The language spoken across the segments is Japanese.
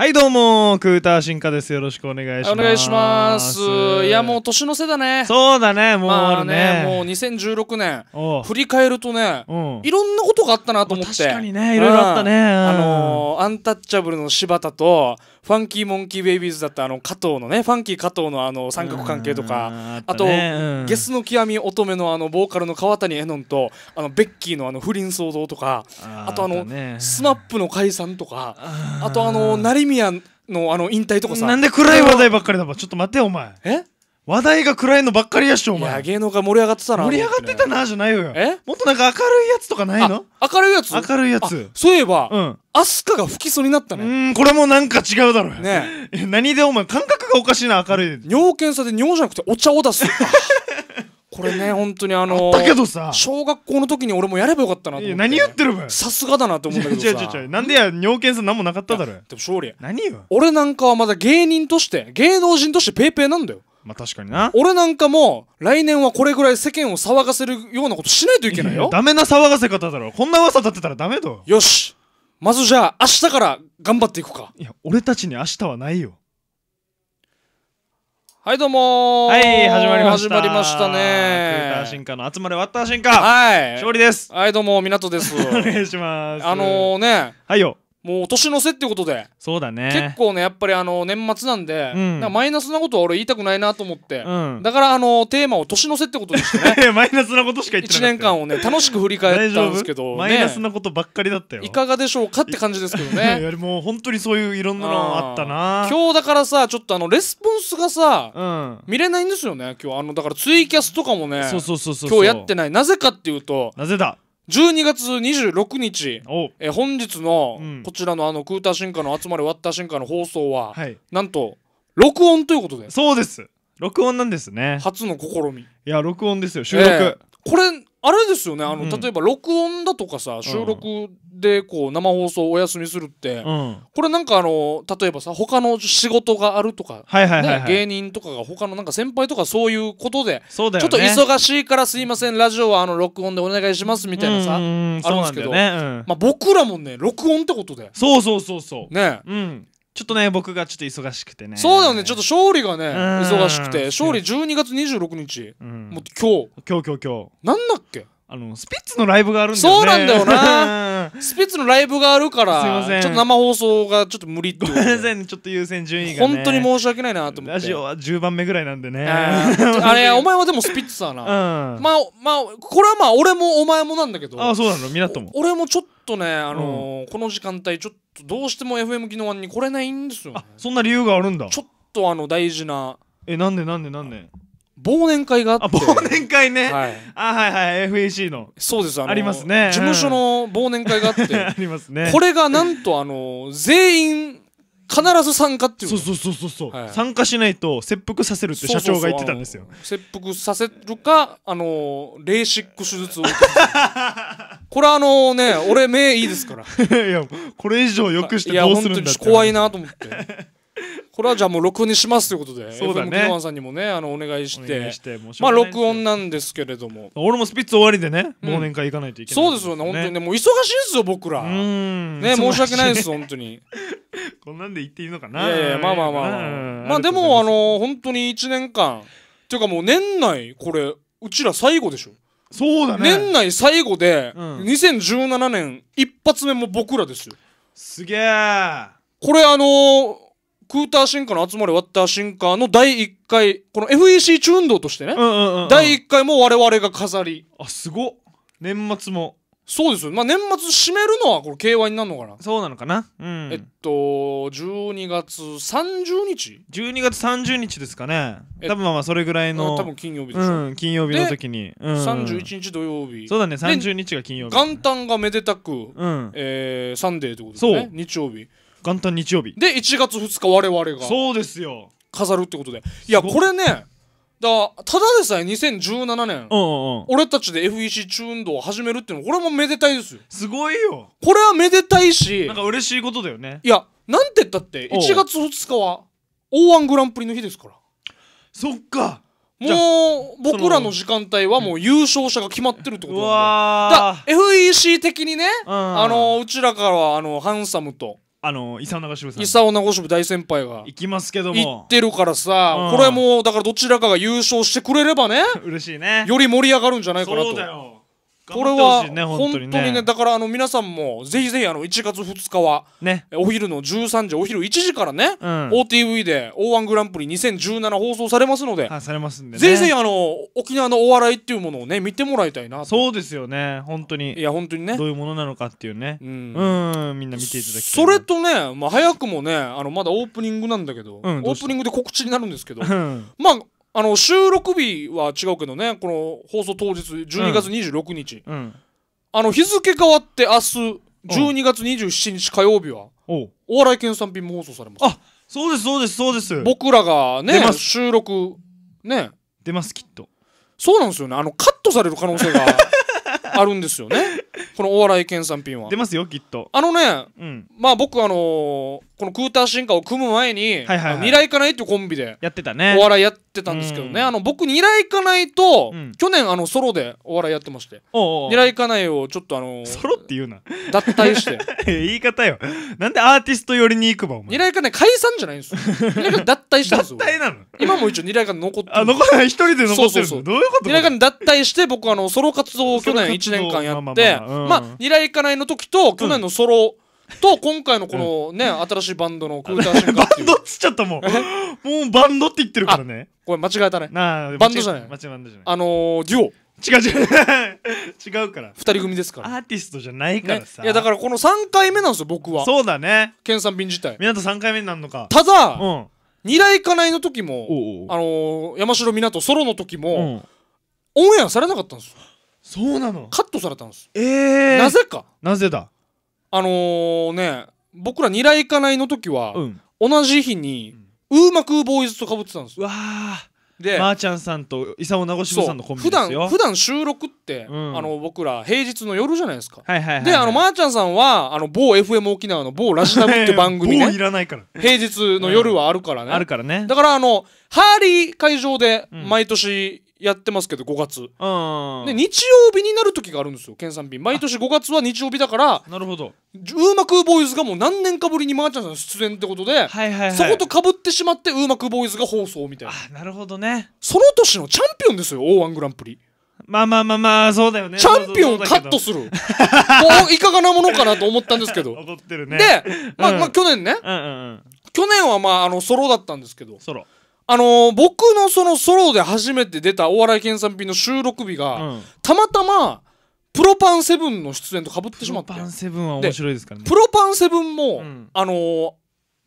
はいどうもクーター進化ですよろしくお願いしますお願いしますいやもう年の瀬だねそうだねもう、まあね、もう2016年振り返るとね、いろんなことがあったなと思って確かにねいろいろあったね、うん、あのー、アンタッチャブルの柴田とファンキーモンキーベイビーズだったあの加藤のねファンキー加藤のあの三角関係とかあと、ゲスの極み乙女のあのボーカルの川谷絵音とあのベッキーのあの不倫騒動とかあとあのスマップの解散とかあとあの成宮のあの引退とかさなんで暗い話題ばっかりだちょっと待ってお前え話題が暗いのばっかりやっしょおいや前芸能界盛り上がってたな盛り上がってたなじゃないよえもっとなんか明るいやつとかないの明るいやつ明るいやつそういえば、うんアスカが不起訴になったの。ねうんこれもなんか違うだろねえ何でお前感覚がおかしいな明るい尿検査で尿じゃなくてお茶を出す これね本当にあのだけどさ小学校の時に俺もやればよかったなと思っいてや何言ってるんさすがだなと思ったけどさなんでや尿検査何もなかっただろでも勝利何よ俺なんかはまだ芸人として芸能人としてペーペーなんだよまあ確かにな俺なんかも来年はこれぐらい世間を騒がせるようなことしないといけないよダメな騒がせ方だろこんな噂立ってたらダメだよよしまずじゃあ明日から頑張っていこうかいや俺たちに明日はないよはいどうもはい始まりました始まりましたねクーター進化の集まれワッター進化はい勝利ですはいどうも港です お願いしますあのー、ねはいよもう年の瀬ってことでそうだね結構ねやっぱりあの年末なんで、うん、なんマイナスなことは俺言いたくないなと思って、うん、だからあのテーマを年の瀬ってことでしてね マイナスなことしか言ってない1年間をね楽しく振り返ったんですけど、ね、マイナスなことばっかりだったよいかがでしょうかって感じですけどね もう本当にそういういろんなのあったな今日だからさちょっとあのレスポンスがさ、うん、見れないんですよね今日あのだからツイキャスとかもねそうそうそうそう今日やってないなぜかっていうとなぜだ12月26日、え本日のこちらのあのクーター進化の集ま終わった進化の放送は、はい、なんと録音ということでそうです録音なんですね初の試みいや録音ですよ収録、えー、これあれですよねあの、うん、例えば録音だとかさ収録でこう生放送お休みするって、うん、これなんかあの例えばさ他の仕事があるとか、はいはいはいはいね、芸人とかが他のなんか先輩とかそういうことで、ね、ちょっと忙しいからすいませんラジオはあの録音でお願いしますみたいなさあるんですけど、ねうん、まあ、僕らもね録音ってことでそうそうそうそうね、うん、ちょっとね僕がちょっと忙しくてねそうだよねちょっと勝利がね忙しくて勝利12月26日、うん、もう今日今日今日今日なんだっけあのスピッツのライブがあるんだよねそうなんだよな スピッツのライブがあるからちょっと生放送がちょっと無理ってごめんなさいねちょっと優先順位が、ね、本当に申し訳ないなと思ってラジオは10番目ぐらいなんでねあれお前はでもスピッツさな、うん、まあまあこれはまあ俺もお前もなんだけどあそうなのとも俺もちょっとねあのーうん、この時間帯ちょっとどうしても FM 機能に来れないんですよ、ね、そんな理由があるんだちょっとあの大事なえなんでなんでなんで忘年会があって忘年会ね、はい、あはいはい FAC のそうですあのありますね事務所の忘年会があって ありますねこれがなんとあの全員必ず参加っていうそうそうそうそうそう、はい、参加しないと切腹させるって社長が言ってたんですよ切腹させるかあのレーシック手術を これあのね俺目いいですから いやこれ以上よくしてどうするんだって怖いなと思ってこれはじゃあもう録音にしますということで、そうだね。ワンさんにもね、あのお願いして、してまあ録音なんですけれども、俺もスピッツ終わりでね、忘年会行かないといけない、ねうん、そうですよね、本当にね、もう忙しいですよ僕ら。ね、申し訳ないです本当に。こんなんで言っていいのかな。いやいやまあまあまあ、まあ、まあでもあの本当に一年間、っていうかもう年内これうちら最後でしょ。そうだね。年内最後で、うん、2017年一発目も僕らですよ。すげえ。これあのークーター進化の集まり終わった進化の第1回、この FEC 中運動としてね、うんうんうん第1回も我々が飾り。あ、すご年末も。そうですよ。まあ、年末締めるのはこれ k y になるのかなそうなのかな、うん、えっと、12月30日 ?12 月30日ですかね。多分まあまあそれぐらいの。多分金曜日でしょ。うん、金曜日の時に。うん、31日土曜日。そうだね、30日が金曜日、ね、元旦がめでたく、うん、えー、サンデーってことですね。日曜日。元旦日曜日で1月2日我々がそうですよ飾るってことでいやこれねだただでさえ2017年、うんうん、俺たちで FEC 中運動を始めるっていうのこれもめでたいですよすごいよこれはめでたいしなんか嬉しいことだよねいやなんて言ったって1月2日は O−1 グランプリの日ですからそっかもう僕らの時間帯はもう優勝者が決まってるってことなんでだ FEC 的にね、うん、あのうちらからはあのハンサムとあの伊佐長渋さん伊沢渋大先輩が行きますけども行ってるからさ、うん、これもだからどちらかが優勝してくれればね 嬉しいねより盛り上がるんじゃないかなとそうだよこれは本当にねだからあの皆さんもぜひぜひあの1月2日は、ね、お昼の13時お昼1時からね、うん、OTV で o 1グランプリ2017放送されますのでされますんで、ね、ぜひぜひあの沖縄のお笑いっていうものをね見てもらいたいなそうですよね本当にいや本当にねどういうものなのかっていうねうんみんな見ていただきそれとね、まあ、早くもねあのまだオープニングなんだけど、うん、オープニングで告知になるんですけど、まああの収録日は違うけどねこの放送当日12月26日、うん、あの日付変わって明日12月27日火曜日はお笑い県産品も放送されますあそうですそうですそうです僕らがね収録ね出ますきっとそうなんですよねあのカットされる可能性が あるんですよねこのお笑い県産品は出ますよきっとあのね、うん、まあ僕あのーこのクーター進化を組む前に、はいはいニラ行かないっていうコンビでやってたねお笑いやってたんですけどね、うん、あの僕ニラ行かないと、うん、去年あのソロでお笑いやってましておニラ行かないをちょっとあのソロっていうな脱退して 言い方よなんでアーティスト寄りに行くばお前ニラ行かない解散じゃないんですよニラ行か脱退したんですよ脱退なの今も一応ニラ行かない残ってあ残ない一人で残ってるそうどういうことニラかない脱退して僕あのソロ活動を去年1年間やってまあ、未来ニラ行かないの時と去年のソロ、うんと今回のこのね、新しいバンドのクーターシンバンドっつっちゃったもん もうバンドって言ってるからねこれ間違えたねバンドじゃない間違バンドじゃないあのー、デュオ違う違う 違うから2人組ですからアーティストじゃないからさ、ね、いやだからこの3回目なんですよ僕はそうだねケンさん便自体港3回目になるのかただ、うん、二来家内の時もあのー、山城湊ソロの時も、うん、オンエアされなかったんですよそうなのカットされたんですええー、なぜかなぜだあのー、ね僕らニラ行かないの時は、うん、同じ日に、うん、ウーマクーボーイズとかぶってたんですよわあでまー、あ、ちゃんさんと伊沢さんのコンビですよ普段普段収録って、うん、あの僕ら平日の夜じゃないですか、はいはいはいはい、であのまー、あ、ちゃんさんはあの某 FM 沖縄の某ラジナムって 番組ねいらないから平日の夜はあるからね、うん、あるからねだからあのハーリー会場で毎年やってますけど5月、で日曜日になる時があるんですよ県産品毎年5月は日曜日だからなるほどウーマクーボーイズがもう何年かぶりにマーチャンさんの出演ってことで、はいはいはい、そことかぶってしまってウーマクーボーイズが放送みたいなあなるほどねその年のチャンピオンですよ O−1 グランプリまあまあまあまあそうだよねチャンピオンカットするいかがなものかなと思ったんですけど踊 ってるねで、まあ、うん、まあ去年ね、うんうんうん、去年はまああのソロだったんですけどソロあのー、僕のそのソロで初めて出たお笑い研鑽品の収録日が、うん、たまたま、プロパンセブンの出演とかぶってしまってプロパンセブンは面白いですからねプロパンセブンも、うん、あのー、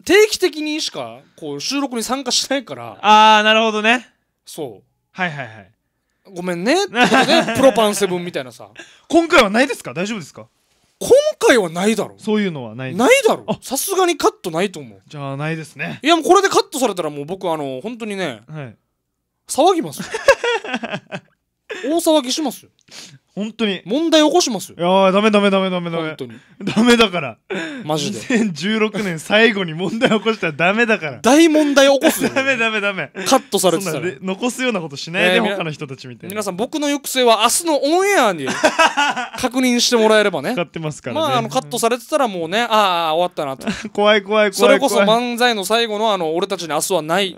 定期的にしかこう収録に参加しないからああなるほどねそうはいはいはいごめんねってねプロパンセブンみたいなさ 今回はないですか大丈夫ですか今回はないだろそういうのはないないだろさすがにカットないと思うじゃあないですねいやもうこれでカットされたらもう僕あの本当にね、はい、騒ぎます 大騒ぎしますよ本当に問題起こしますよいやーダメダメダメダメダメ本当にダメだからマジで2016年最後に問題起こしたらダメだから大問題起こすよ ダメダメダメカットされてたら残すようなことしないで、他の人たちみたいな皆さん僕の抑制は明日のオンエアに 確認してもらえればね使ってますからね、まああのカットされてたらもうねああ終わったなと 怖い怖い怖い怖いそれこそ漫才の最後のあの俺たちに明日はない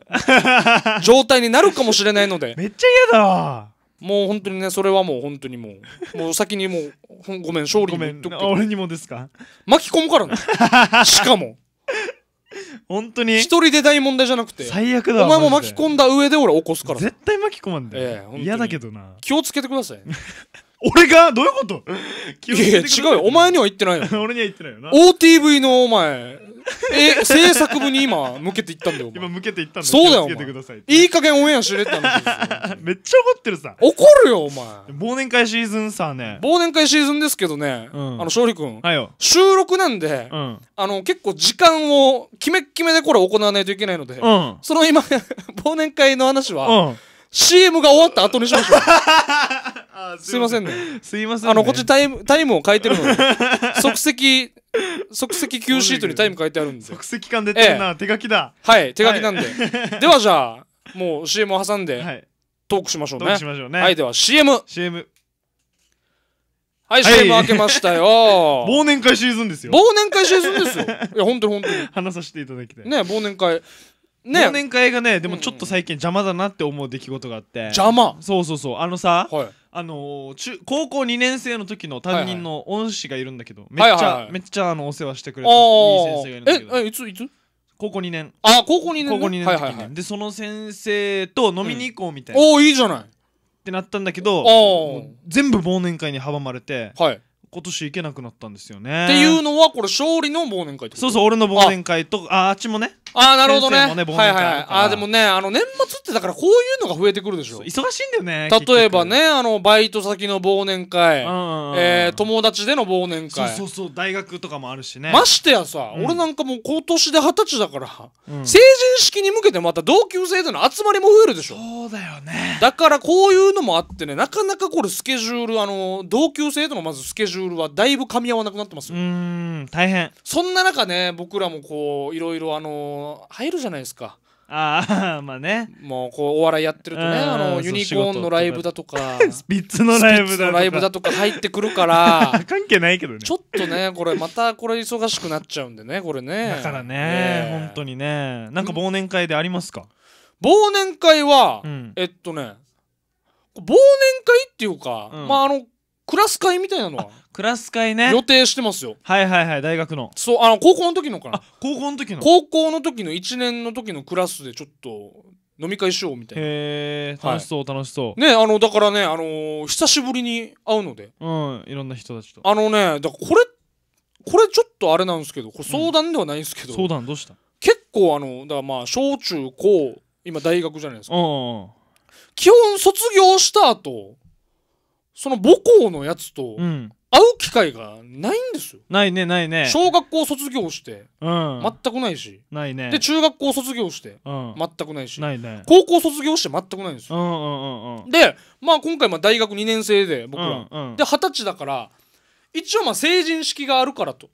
状態になるかもしれないのでめっちゃ嫌だわもう本当にねそれはもう本当にもう もう先にもうごめん勝利に言っとくけど俺にもですか巻き込むからね しかも本当に一人で大問題じゃなくて最悪だお前も巻き込んだ上で俺起こすから絶対巻き込まんで、ええ嫌だけどな気をつけてください 俺がどういうこといやいや違うよお前には言ってないよ俺には言ってないよな OTV のお前え制作部に今向けていったんだよ今向けていったんだそうだよお前いい加減オンエアしれたんだめっちゃ怒ってるさ怒るよお前忘年会シーズンさね忘年会シーズンですけどね、うん、あの勝利君、はい、収録なんで、うん、あの結構時間をキメッキメでこれ行わないといけないので、うん、その今忘年会の話は、うん CM が終わった後にしましょう。すいませんね。すいません、ね、あの、こっちタイム、タイムを変えてるので、即席、即席 Q シートにタイム書いてあるんで。即席感出てるな、ええ、手書きだ。はい、手書きなんで。はい、ではじゃあ、もう CM を挟んで、はい、トークしましょうね。トークしましょうね。はい、では CM。CM。はい、はい、CM 開けましたよ。忘年会シーズンですよ。忘年会シーズンですよ。いや、本当に本当に。話させていただきたい。ね、忘年会。ね忘年会がねでもちょっと最近邪魔だなって思う出来事があって邪魔そうそうそうあのさ、はい、あの中高校2年生の時の担任の恩師がいるんだけど、めっちゃ、めっちゃあのお世話してくれたいい先生がいるんだけどええいついつ高校2年あ高校2年、ね、高校2年の時に、はいはい、でその先生と飲みに行こうみたいな、うん、おおいいじゃないってなったんだけど全部忘年会に阻まれて、はい、今年行けなくなったんですよね。っていうのはこれ勝利の忘年会ってことそうそう俺の忘年会とああっちもねああなるほどねねはいはいはいああでもねあの年末ってだからこういうのが増えてくるでしょ忙しいんだよね例えばねあのバイト先の忘年会、えー、友達での忘年会そうそうそう大学とかもあるしねましてやさ、うん俺なんかもう今年で二十歳だから、うん成人式に向けてまた同級生での集まりも増えるでしょそうだよねだからこういうのもあってねなかなかこれスケジュールあの同級生とのまずスケジュールールはだいぶ噛み合わなくなってますようん大変そんな中ね僕らもこういろいろあの入るじゃないですかああ まあねもうこうお笑いやってるとねあのユニコーンのライブだとか スピッツのライブだとかライブだとか入ってくるから 関係ないけどねちょっとねこれまたこれ忙しくなっちゃうんでねこれねだからねね本当にねなんか忘年会でありますか忘年会は、うん、えっとね忘年会っていうか、うん、まああのクラス会みたいなのはクラス会ね予定してますよはいはいはい大学のそうあの高校の時のかな高校の時の高校の時の1年の時のクラスでちょっと飲み会しようみたいなへえ楽しそう、はい、楽しそうねあのだからねあのー、久しぶりに会うのでうんいろんな人たちとあのねだからこれこれちょっとあれなんですけどこれ相談ではないんですけど、うん、相談どうした結構あのだからまあ小中高今大学じゃないですか、うんうん、基本卒業した後その母校のやつと会う機会がないんですよ、ないねないね小学校卒業して全くないし、ないねで中学校卒業して全くないし、ないね高校卒業して全くないんですよ、でまあ今回まあ大学2年生で僕ら、で二十歳だから一応まあ成人式があるからと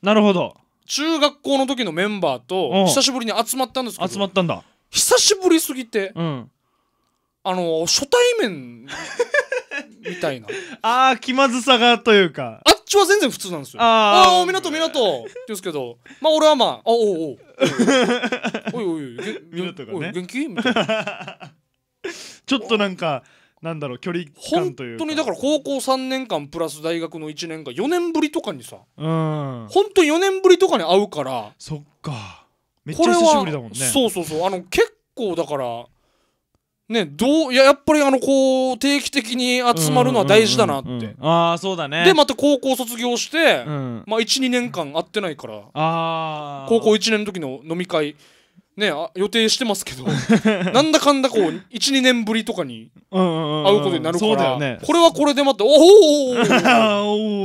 なるほど中学校の時のメンバーうとん久しぶりに集まったんですけど集まったんだ久しぶりすぎてうんあの初対面みたいな。ああ、気まずさがというか。あっちは全然普通なんですよ。ああ、おみって言うんですけど、まあ俺はまあ、あおお おおいおい、がね。元気みたいな。ちょっとなんか、なんだろう、距離感というか。本当にだから高校3年間プラス大学の1年間、4年ぶりとかにさ、うん。本当4年ぶりとかに会うから。そっか。めっちゃ久しぶりだもんね。そうそうそう。あの、結構だから、ね、どう、や、やっぱりあの、こう、定期的に集まるのは大事だなって。うんうんうんうん、ああ、そうだね。で、また高校卒業して、うん、まあ、1、2年間会ってないから、あ高校1年の時の飲み会、ね、あ予定してますけど なんだかんだこう12年ぶりとかに会うことになるから、これはこれでまた「おおおおお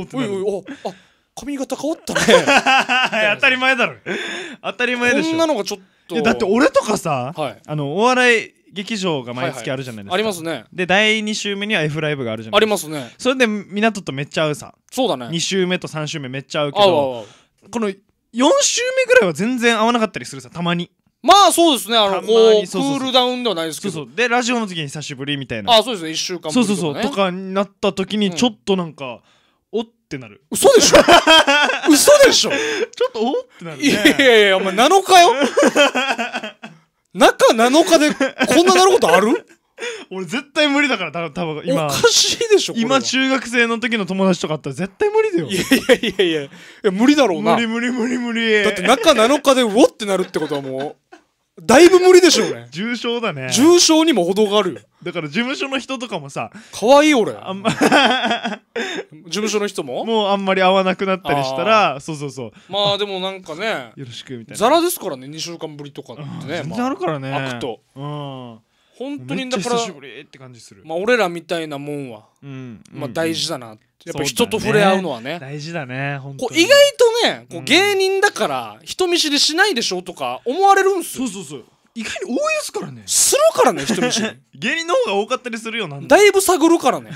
おおおあ髪型変わったね 当たり前だろ当たり前でしょこんなのがちょっとだって俺とかさ、はい、あのお笑い劇場が毎月あるじゃないですか、ありますねで第2週目には F ライブがあるじゃないありますねそれで港とめっちゃ合うさそうだね2週目と3週目めっちゃ合うけどこの4週目ぐらいは全然合わなかったりするさたまにまあそうですねあのこうクールダウンではないですけどそうそうでラジオの時に久しぶりみたいなあそうですね1週間ぶそうそうそうとかになった時にちょっとなんか、おってなる嘘でしょ嘘でしょ ちょっとおってなる、ね、いやいやいやお前7日よ中7日でこんななることある 俺絶対無理だから多分多分今おかしいでしょ今中学生の時の友達とかあったら絶対無理だよいやいやいやいや無理だろうな無理無理無理無理だって中7日でウォってなるってことはもうだいぶ無理でしょうね重症だね重症にも程があるよだから事務所の人とかもさ可愛い俺あんま 事務所の人ももうあんまり会わなくなったりしたらそうそうそうまあでもなんかねよろしくみたいなザラですからね2週間ぶりとかってね全然あるからね、まあ、悪とうん本当にだからって感じする、まあ、俺らみたいなもんは、うんまあ、大事だな、うん、やっぱ人と触れ合うのはね、ね、大事だねこう意外とねこう芸人だから人見知りしないでしょとか思われるんすよ、そうそうそう意外に多いですからねするからね人見知り 芸人の方が多かったりするよなんだいぶ探るからね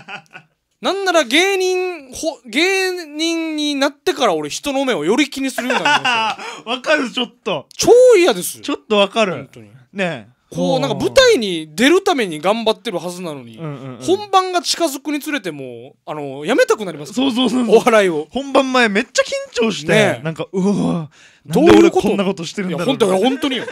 なんなら芸人ほ芸人になってから俺人の目をより気にするようになりました わかるちょっと超嫌ですちょっとわかる本当にねこうなんか舞台に出るために頑張ってるはずなのに、うんうんうん、本番が近づくにつれてもあのやめたくなりますそうそうそうお笑いを本番前めっちゃ緊張して、ね、なんかうわどういうことこんなことしてるんだろういや本当によ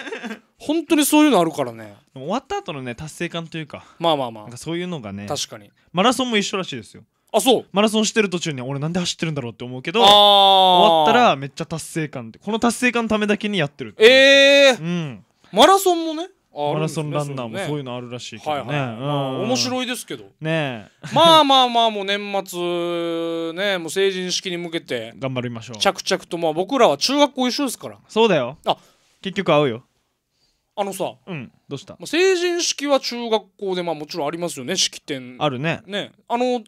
本当にそういうのあるからね終わった後のね達成感というかまあまあまあそういうのがね確かにマラソンも一緒らしいですよあそうマラソンしてる途中に俺なんで走ってるんだろうって思うけど終わったらめっちゃ達成感この達成感のためだけにやってるってええーうん、マラソンもねマラソンランナーもそういうのあるらしいけどね面白いですけどねまあまあまあもう年末ねもう成人式に向けて頑張りましょう着々とまあ僕らは中学校一緒ですからそうだよあ結局会うよあのさ、うん、どうした、まあ、成人式は中学校でまあもちろんありますよね式典あるねねあの高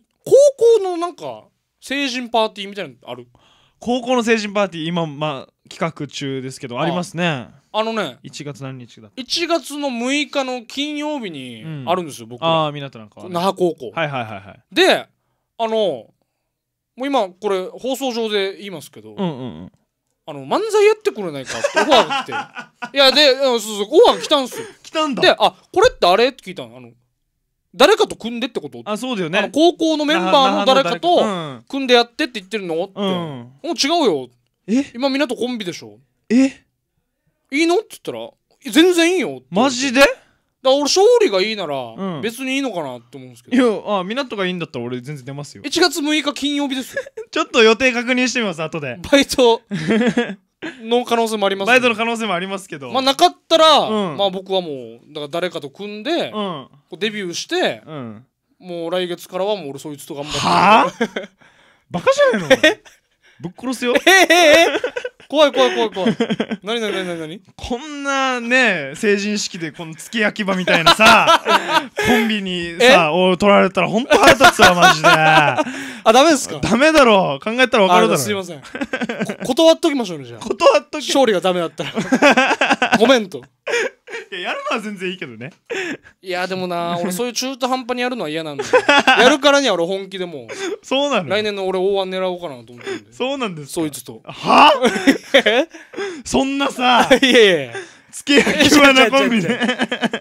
校のなんか成人パーティーみたいなのある高校の成人パーティー今まあ企画中ですけどありますねあのね1月何日だ1月の6日の金曜日にあるんですよ、僕ああ港なんか、那覇高校はいはいはいはいであのもう今これ放送上で言いますけど、うんうんうん、あの漫才やってくれないかってオファーが来て いやでそうそうオファーが来たんですよ来たんだであこれってあれって聞いたのあの誰かと組んでってことあそうだよね高校のメンバーの誰かと組んでやってって言ってるのって、うん、もう違うよえ今港コンビでしょえいいのって言ったら全然いいよマジでだ俺勝利がいいなら別にいいのかなって思うんですけど、うん、いやあ港がいいんだったら俺全然出ますよ1月6日金曜日ですよ ちょっと予定確認してみます後でバイト の可能性もあります、バイトの可能性もありますけどまあなかったら、うんまあ僕はもうだから誰かと組んで、うんうデビューしてうんもう来月からはもう俺そいつと頑張ってはあ バカじゃないのぶっ殺すよえええええ怖い怖い怖い怖い 何何何何何こんなね成人式でこの付け焼き場みたいなさ コンビにさお、取られたら本当腹立つわマジで あだめですかだめだろう、考えたら分かるだろすみません断っときましょうねじゃあ断っとき勝利がダメだったらごめんとややるのは全然いいけどねいやでもな俺そういう中途半端にやるのは嫌なんだよ やるからには俺本気でもうそうなの来年の俺大腕狙おうかなと思ってんでそうなんですそいつとはあそんなさ いやいやつけ焼き罠コンビで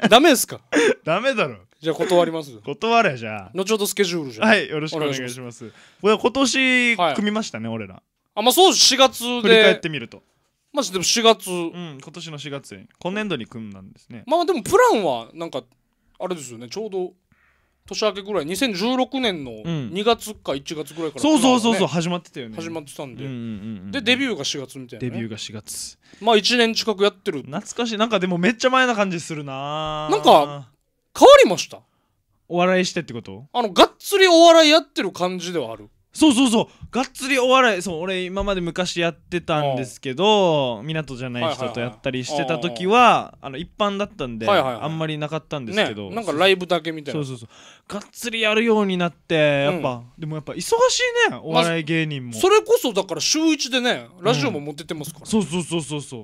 ダメですか ダメだろじゃあ断ります断れじゃあ後ほどスケジュールじゃはいよろしくお願いします俺は今年組みましたね、はい、俺らあまあそう4月で振り返ってみるとまあでも4月、うん、今年の4月に今年度に組んだんですねまあでもプランはなんかあれですよねちょうど年明けぐらい2016年の2月か1月ぐらいから、ねうん、そうそうそうそう始まってたよね始まってたんで、うんうんうんうん、でデビューが4月みたいな、ね、デビューが4月まあ1年近くやってる懐かしいなんかでもめっちゃ前な感じするななんか変わりましたお笑いしてってことあのがっつりお笑いやってる感じではあるそうそうそうがっつりお笑いそう俺今まで昔やってたんですけど湊じゃない人とやったりしてた時はあの一般だったんで、はいはいはい、あんまりなかったんですけど、ね、なんかライブだけみたいなそうそうそうがっつりやるようになってやっぱ、うん、でもやっぱ忙しいねお笑い芸人も、ま、それこそだから週1でねラジオも持ってってますから、うん、そうそうそうそうそう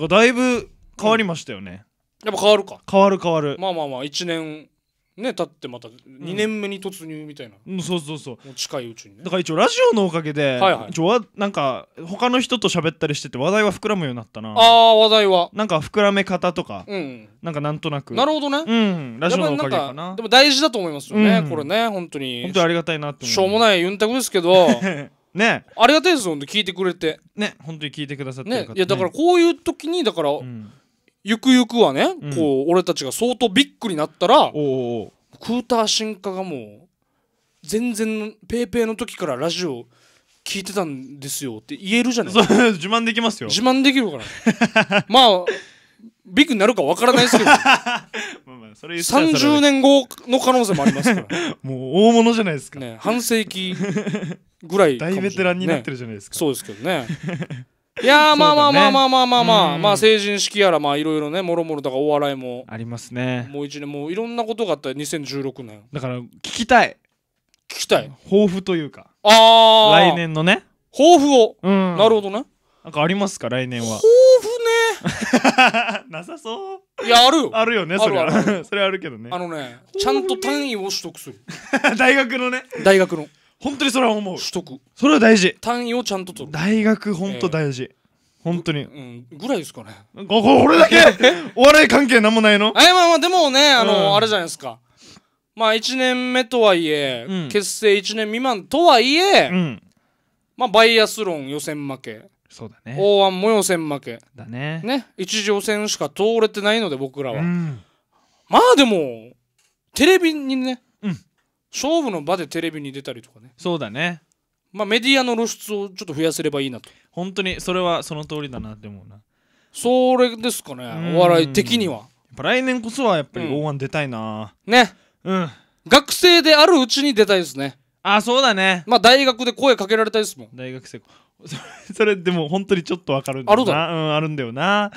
だからだいぶ変わりましたよね、うん、やっぱ変わるか変わる変わるまあまあまあ1年ね経ってまた2年目に突入みたいな、うん、そうそうそうう近いうちにねだから一応ラジオのおかげで、はいはい、一応はなんか他の人と喋ったりしてて話題は膨らむようになったなあー話題はなんか膨らめ方とか、うん、なんかなんとなくなるほどねうんラジオのおかげかなでも大事だと思いますよね、うん、これね本当に本当にありがたいなってしょうもないユンタクですけど ねありがたいですよ聞いてくれてね本当に聞いてくださってる方ね、ね、いやだからこういう時にだから、うんゆくゆくはね、うん、こう俺たちが相当ビッグになったらクーター進化がもう全然ペーペーの時からラジオ聞いてたんですよって言えるじゃないですか自慢できますよ自慢できるから まあビッグになるかわからないですけど まあまあそれ30年後の可能性もありますから もう大物じゃないですか、ね、半世紀ぐらい大ベテランになってるじゃないですか、ね、そうですけどねいやまあまあまあまあまあまあまあ、まあ成人式やらまあいろいろねもろもろとかお笑いもありますねもう一年もういろんなことがあった2016年だから聞きたい聞きたい抱負というかああ来年のね抱負を、うん、なるほどねなんかありますか来年は抱負ね なさそういやあるよあるよねそれは それはあるけどねあのねちゃんと単位を取得する 大学のね大学の本当にそれは思う取得それは大事単位をちゃんと取る大学本当大事、えー本当にうんぐらいですかねここ俺だけ お笑い関係なんもないのえまあまあでもねあの、うん、あれじゃないですかまあ1年目とはいえ、うん、結成1年未満とはいえ、うん、まあバイアスロン予選負けそうだね O1 も予選負けだねね一次予選しか通れてないので僕らは、まあでもテレビにね勝負の場でテレビに出たりとかねそうだねまあメディアの露出をちょっと増やせればいいなと本当にそれはその通りだなって思うなそれですかねお笑い的にはやっぱ来年こそはやっぱり大腕出たいな、うん、ねうん学生であるうちに出たいですねあそうだねまあ大学で声かけられたいですもん大学生 それでも本当にちょっとわかるんだよなあるだ、うん、あるんだよな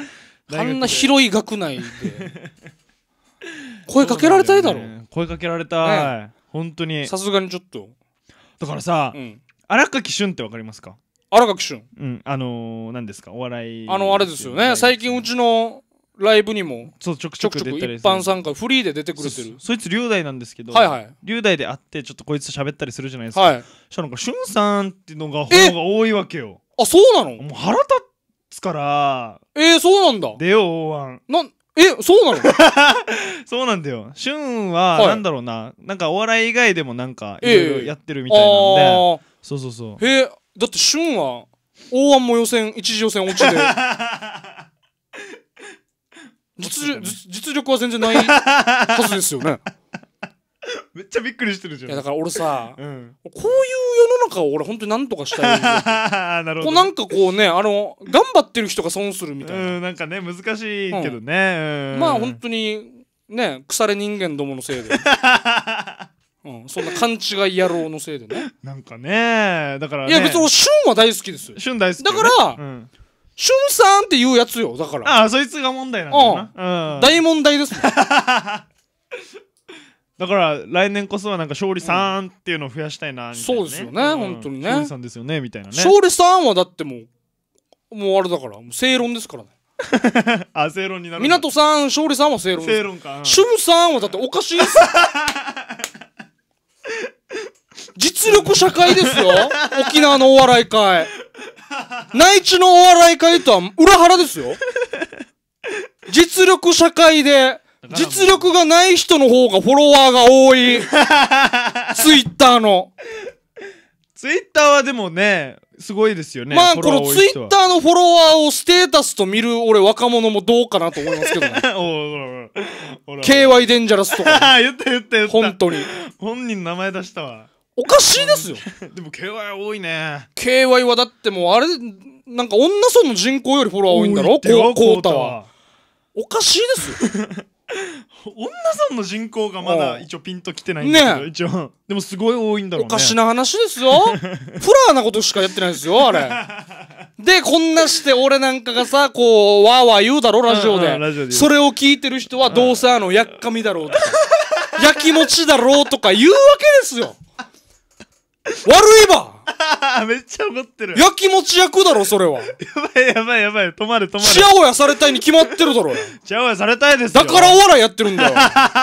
あんな広い学内で声かけられたいだろう、ね、声かけられたい、ね本当にさすがにちょっとだからさ、うん荒垣俊ってわかりますか荒垣俊うんあのー、何ですかお笑いあのあれですよね最近うちのライブにもそうちょくちょく一般参加フリーで出てくれてるそいつ龍大なんですけどはいはい龍大で会ってちょっとこいつと喋ったりするじゃないですかはいしたらなんか俊さんっていうのが方が多いわけよあそうなのもう腹立つからえー、そうなんだ出ようおわんなんえそうなの そうなんだよしゅんはなんだろうな、なんかお笑い以外でもなんかいろいろやってるみたいなんで、あそうそうそうへえだって旬は大安も予選一次予選落ちで 実力実力は全然ないはずですよね めっちゃびっくりしてるじゃんいやだから俺さ、うん、こういう世の中を俺本当になんとかしたい なるほどこうなんかこうねあの頑張ってる人が損するみたいな、うん、なんかね難しいけどね、うん、まあ本当にね腐れ人間どものせいで うん、そんな勘違い野郎のせいでね。なんかね、だから、ね、いや別に旬は大好きですよ。旬大好き、ね、だから、うん、旬さんって言うやつよ、だから。ああ、そいつが問題なんだな。うん、大問題です、ね。だから来年こそはなんか勝利さんっていうのを増やしたいなみたいな、ね、そうですよね、うん、本当にね勝利さんですよねみたいなね勝利さんはだってもうもうあれだからもう正論ですからね あ正論になる港さん勝利さんは正論正論か、うん、さんはだっておかしいです 実力社会ですよ沖縄のお笑い界内地のお笑い界とは裏腹ですよ実力社会で実力がない人の方がフォロワーが多い。ツイッターの。ツイッターはでもね、すごいですよね。まあ、このツイッターのフォロワーをステータスと見る俺若者もどうかなと思いますけどね。おお KY デンジャラスとか。言った言った言った。本当に。本人名前出したわ。おかしいですよ。でも KY 多いね。KY はだってもうあれ、なんか女村の人口よりフォロワー多いんだろこう、こは。おかしいですよ。女さんの人口がまだ一応ピンときてないんだけど、ね、一応でもすごい多いんだろうねおかしな話ですよ フラーなことしかやってないですよあれ でこんなして俺なんかがさこうわーわー言うだろラジオでそれを聞いてる人はどうせあのやっかみだろうとかやきもちだろうとか言うわけですよ 悪いわ めっちゃ怒ってる。やきもちくだろ、それは。ばいやばいやばい。止まる止まる。ちやオやされたいに決まってるだろ。ちャおやされたいですよ。だからお笑いやってるんだよ。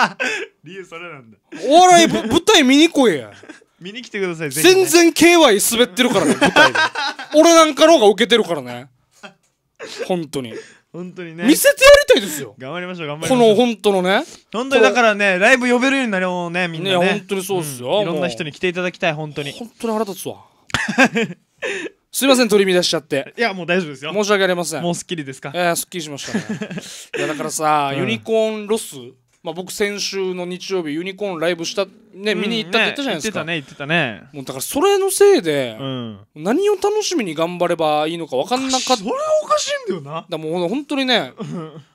理由それなんだ。お笑い舞台見に来いや。見に来てください、ぜ全然 KY 滑ってるからね、舞台で。俺なんかの方が受けてるからね。本当に。本当にね見せてやりたいですよ頑張りましょう頑張りましょうこの本当のね本当にだからねライブ呼べるようになろうねみんなねね本当にそうですよ、うん、いろんな人に来ていただきたい本当に本当に腹立つわ すいません取り乱しちゃっていやもう大丈夫ですよ申し訳ありませんもうすっきりですかええー、すっきりしましたねいやだからさ、うん、ユニコーンロスまあ、僕先週の日曜日ユニコーンライブした、ね、うん、見に行ったって言ったじゃないですか、ね、言ってたね言ってたねもうだからそれのせいで、うん、何を楽しみに頑張ればいいのか分かんなかったそれはおかしいんだよなだもう本当にね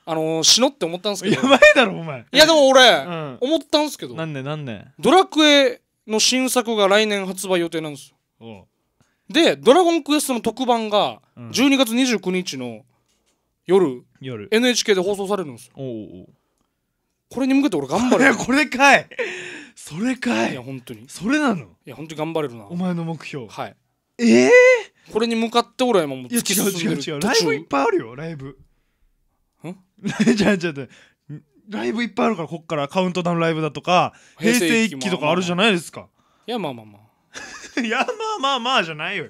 あの死のって思ったんですけどやばいだろお前いやでも俺、うん、思ったんですけどなんでなんでドラクエの新作が来年発売予定なんですよで「ドラゴンクエスト」の特番が12月29日の夜,、夜 NHK で放送されるんですよおうおうこれに向けて俺頑張る これかいそれかいいや本当にそれなのいや本当に頑張れるなお前の目標はいええー、これに向かって俺は今もう突き進んでる違う違う違うライブいっぱいあるよライブんじゃあじゃあライブいっぱいあるからこっからカウントダウンライブだとか平成一期とかあるじゃないですかいやまあまあまあ いやまあまあまあじゃないよ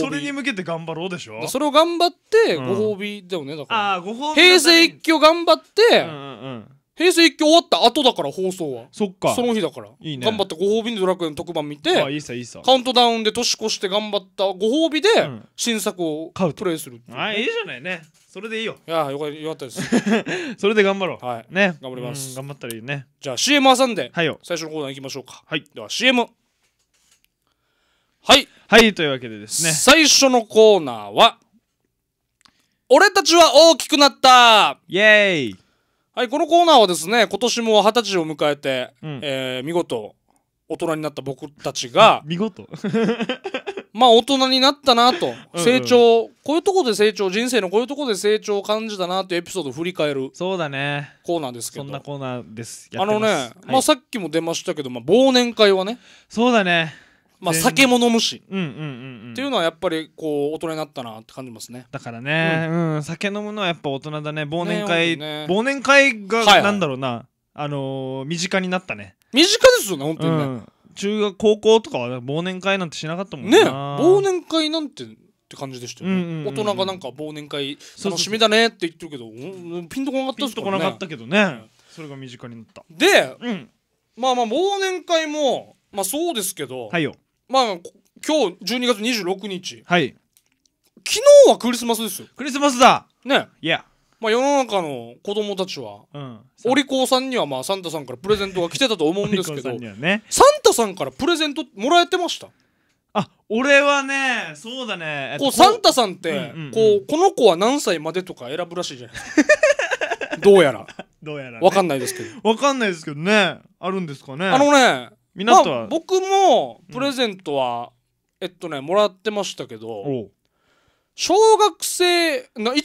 それに向けて頑張ろうでしょそれを頑張ってご褒美だよね、うん、だからああご褒美平成一期を頑張って、うんうんうん、平成一期終わった後だから放送はそっかその日だからいい、ね、頑張ったご褒美のドラクエの特番見てあいいさいいさカウントダウンで年越して頑張ったご褒美で新作を買うプレイするい、あいいじゃないねそれでいいよいやよかったです それで頑張ろうはいね頑張ります頑張ったらいいねじゃあ CM 挟んで、はい、最初のコーナーいきましょうかはいでは CM はいはいというわけでですね最初のコーナーは俺たちは大きくなったイエーイはい、このコーナーはですね、今年も二十歳を迎えて、うんえー見事、大人になった僕たちが、見事 まあ大人になったなと、うん成長、こういうとこで成長、人生のこういうとこで成長を感じたなというエピソードを振り返るそうだねコーナーですけそんなコーナーですやあのねはいまあさっきも出ましたけど、まあ忘年会はね、そうだねまあ、酒も飲むし、うんうんうんうん、っていうのはやっぱりこう大人になったなって感じますねだからね、うん、うん、酒飲むのはやっぱ大人だね忘年会、ねね、忘年会がなんだろうな、はいはい、あのー、身近になったね身近ですよね本当にね、うん、中学高校とかは、忘年会なんてしなかったもんね忘年会なんてって感じでしたよね、うんうんうん、大人がなんか忘年会楽しみだねって言ってるけどピンとこなかったですから、ね、ピンとこなかったけどねそれが身近になったで、うん、まあまあ忘年会もまあそうですけど、はいよまあ今日12月26日はい昨日はクリスマスですよクリスマスだねいやまあ世の中の子供たちは、うん、お利口さんにはまあサンタさんからプレゼントが来てたと思うんですけどね、サンタさんからプレゼントもらえてましたあ俺はねそうだねこうサンタさんって、うんこうこの子は何歳までとか選ぶらしいじゃないですかどうやらどうやら、ね、かんないですけどわかんないですけどねあるんですかねあのねまあ、僕もプレゼントは、うん、えっとねもらってましたけど小学生ないつまでもらっ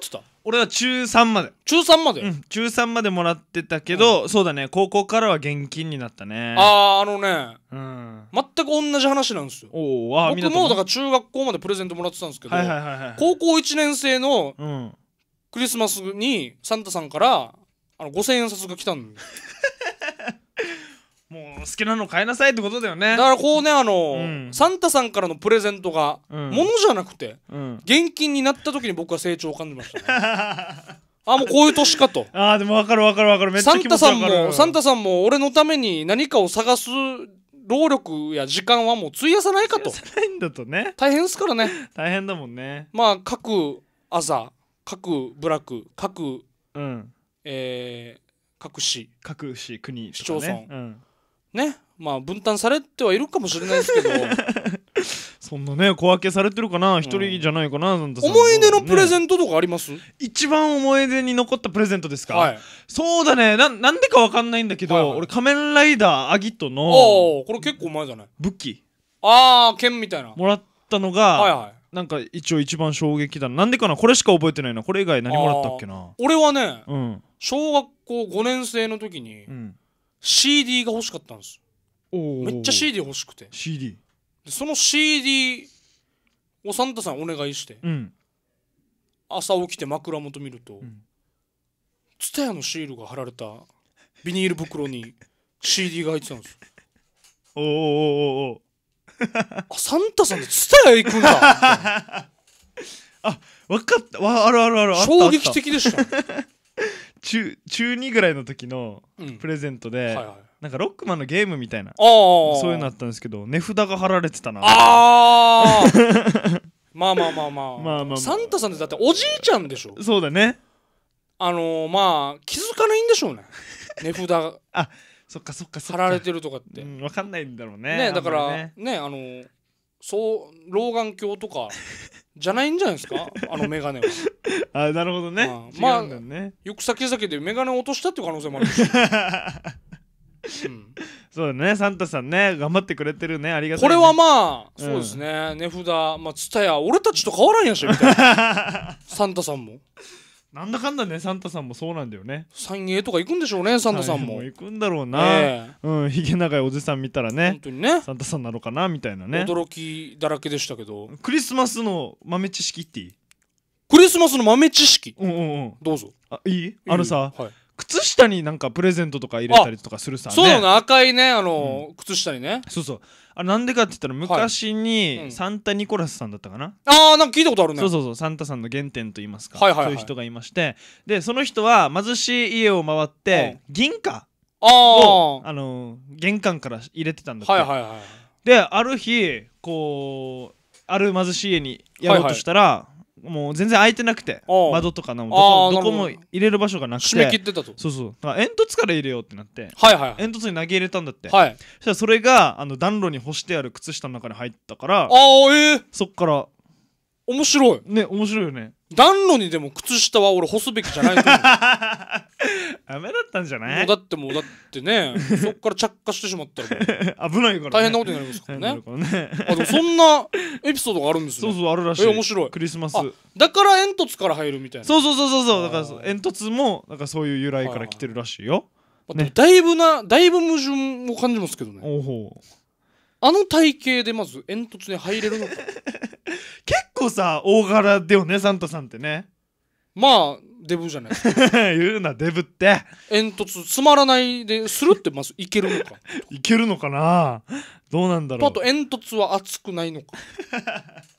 てた俺は中3まで中3まで、うん、中3までもらってたけど、うん、そうだね高校からは現金になったねあああのね、うん、全く同じ話なんですよおあ僕もだから中学校までプレゼントもらってたんですけど、はいはいはいはい、高校1年生のクリスマスにサンタさんからあの5000円札が来たん もう好きなの買いなさいってことだよねだからこうねあの、うん、サンタさんからのプレゼントが、うん、物じゃなくて、うん、現金になった時に僕は成長を感じましたね あもうこういう年かとああでも分かる分かる分かるめっちゃサンタさんもサンタさんも俺のために何かを探す労力や時間はもう費やさないかとないんだとね大変ですからね大変だもんねまあ各朝各部落各、うん、えー、各市各市国、ね、市町村、うんねまあ分担されてはいるかもしれないですけど そんなね小分けされてるかな一、人じゃないかなん思い出のプレゼントとかあります、一番思い出に残ったプレゼントですか、はいそうだねななんでかわかんないんだけど、はいはい俺仮面ライダーアギットああのこれ結構前じゃない武器ああ剣みたいなもらったのが、はいなんか一応一番衝撃だななんでかなこれしか覚えてないなこれ以外何もらったっけな俺はねうん小学校5年生の時にうん CD が欲しかったんですめっちゃ CD 欲しくて CD でその CD をサンタさんお願いして、うん朝起きて枕元見ると、うんツタヤのシールが貼られたビニール袋に CD が入ってたんですおーおーおーおサンタさんでツタヤ行くんだみた わかったわあるあるあるあっ衝撃的でした中中2ぐらいの時のプレゼントで、うんはいはい、なんかロックマンのゲームみたいなそういうのあったんですけど値札が貼られてたなあまあまあまあまあまあまあ、まあ、サンタさんってだっておじいちゃんでしょそうだねあのー、まあ気づかないんでしょうね値札 あそっかそっか貼られてるとかって、うん、分かんないんだろうねねだからね、ね、あのーそう老眼鏡とか じゃないんじゃないですかあの眼鏡は あなるほどね、まあ違行く先々で眼鏡落としたっていう可能性もあるし、うんそうだねサンタさんね頑張ってくれてるねありがたいこれはまあ、うんそうですね値札まあ蔦屋俺たちと変わらんやしみたいなサンタさんもなんだかんだねサンタさんもそうなんだよね三栄とか行くんでしょうねサンタさんも,、行くんだろうな、えうんひげ長いおじさん見たらね本当にねサンタさんなのかなみたいなね驚きだらけでしたけどクリスマスの豆知識っていいクリスマスの豆知識うんうんうんどうぞあいいあのさ、はい靴下になんかプレゼントとか入れたりとかするさ、ね、そうなの赤いねあの、うん、靴下にねそうそうあなんでかって言ったら昔にサンタニコラスさんだったかな、はいうん、ああなんか聞いたことあるねそうそうそうサンタさんの原点といいますか、はいはいはい、そういう人がいましてでその人は貧しい家を回って、銀貨をあの玄関から入れてたんだって、はいはいはい、である日こうある貧しい家にやろうとしたら、はいはいもう全然空いてなくて窓とかのどこどこも入れる場所がなくて締め切ってたとそうそうだから煙突から入れようってなってはいはいはい煙突に投げ入れたんだって、はいそしたらそれがあの暖炉に干してある靴下の中に入ったからああええそっから面白いね面白いよね暖炉にでも靴下は俺干すべきじゃないと思う だったんじゃなもうだってもうだってね そっから着火してしまったら危ないから、ね、大変なことになりますからねからねあでもそんなエピソードがあるんですよ、そうそうあるらしいえ面白いクリスマスだから煙突から入るみたいなそうそうそうそうそうだから煙突もんかそういう由来から来てるらしいよねだいぶなだいぶ矛盾を感じますけどねおほあの体型でまず煙突に入れるのか結 構さ大柄だよねサンタさんってねまあデブじゃない 言うなデブって煙突つまらないでするってまずいけるのか いけるのかなどうなんだろうあと煙突は熱くないのか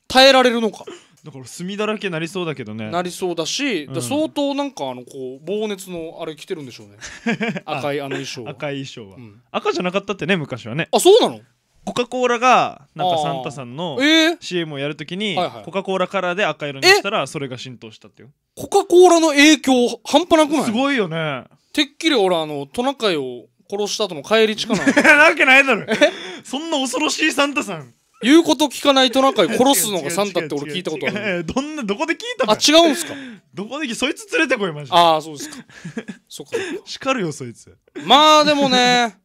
耐えられるのかだから炭だらけなりそうだけどねなりそうだし、うん、だ相当なんかあのこう防熱のあれ着てるんでしょうね 赤いあの衣装赤い衣装は、うん、赤じゃなかったってね昔はねあそうなのコカ・コーラがなんかサンタさんのえー CM をやるときにコカ・コーラカラーで赤色にしたらそれが浸透したってよコカ・コーラの影響半端なくないすごいよねてっきり俺あのトナカイを殺した後の帰り地か なわけないだろそんな恐ろしいサンタさん言うこと聞かないトナカイ殺すのがサンタって俺聞いたことあるどんなどこで聞いたのあ違うんすかどこで聞いそいつ連れてこいマジでああそうですかそうか叱るよそいつまあでもね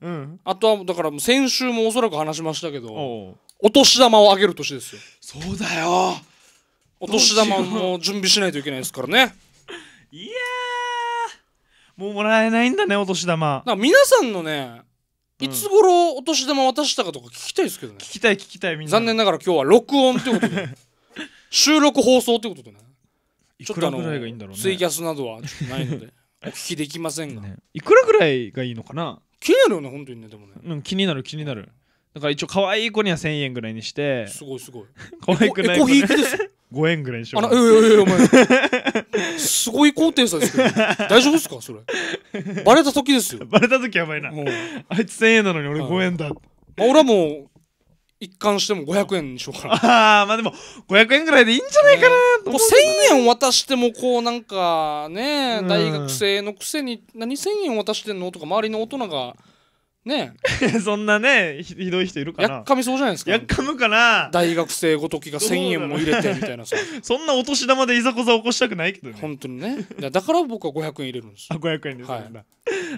うん、あとはだから先週もおそらく話しましたけどお年玉をあげる年ですよそうだよお年玉も準備しないといけないですからねいやもうもらえないんだねお年玉だ皆さんのねいつ頃お年玉渡したかとか聞きたいですけどね、うん、聞きたい聞きたいみんな残念ながら今日は録音ってことで 収録放送ってことでねちょっとあのツイキャスなどはないのでお聞きできませんが、ね、いくらぐらいがいいのかな気になるよね本当にねでもねうん、気になる気になるだから一応可愛い子には1000円ぐらいにしてすごいすごい可愛くない子引にですよ5円ぐらいにしよあら、いやういやいやお前、すごい高低差ですけど、大丈夫ですかそれ。バレた時ですよ。バレた時やばいなあいつ1000円なのに俺5円だまあ俺はもう、一貫しても500円にしようかな ああまあでも500円ぐらいでいいんじゃないかな、ね、もう1000円渡してもこうなんかね、うん、大学生のくせに何1000円渡してんのとか周りの大人がね そんなねひどい人いるかなやっかみそうじゃないですかやっかむかな大学生ごときが1000円も入れてみたいなさ そんなお年玉でいざこざ起こしたくないけどね本当にねだから僕は500円入れるんですあ500円です、はい、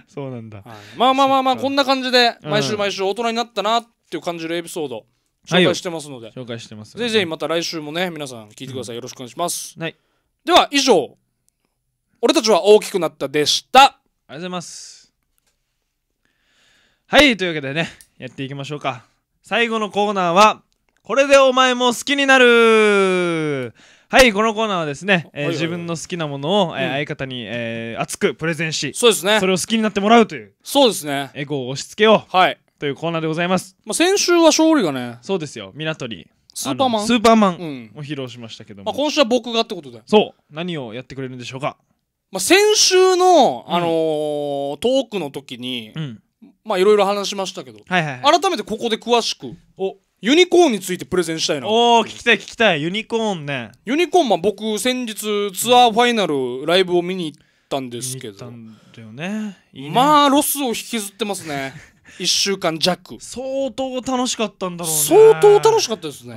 そうなんだ、はい、まあまあまあまあこんな感じで毎週毎週大人になったなってっていう感じるエピソード紹介してますので、はい、紹介してますぜひぜひまた来週もね皆さん聞いてください、うん、よろしくお願いします、はい、では以上俺たちは大きくなったでしたありがとうございますはいというわけでねやっていきましょうか最後のコーナーはこれでお前も好きになるはいこのコーナーはですね、えー、自分の好きなものを、えー、相方に、えー、熱くプレゼンしそうですねそれを好きになってもらうというそうですねエゴを押し付けようはいというコーナーでございます。まあ、先週は勝利がね、そうですよ、みなとり。スーパーマン。スーパーマうンん。を披露しましたけどまあ、今週は僕がってことだよ。そう、何をやってくれるんでしょうか。まあ、先週の、あのートークの時に、うん。まあ、いろいろ話しましたけど、はいはいはい。改めてここで詳しく、お、ユニコーンについてプレゼンしたいな。おお聞きたい聞きたい。ユニコーンね。ユニコーン、まあ、僕、先日、ツアーファイナル、ライブを見に行ったんですけたど、んだよね。いいねまあ、ロスを引きずってますね。1週間弱相当楽しかったんだろうね相当楽しかったですね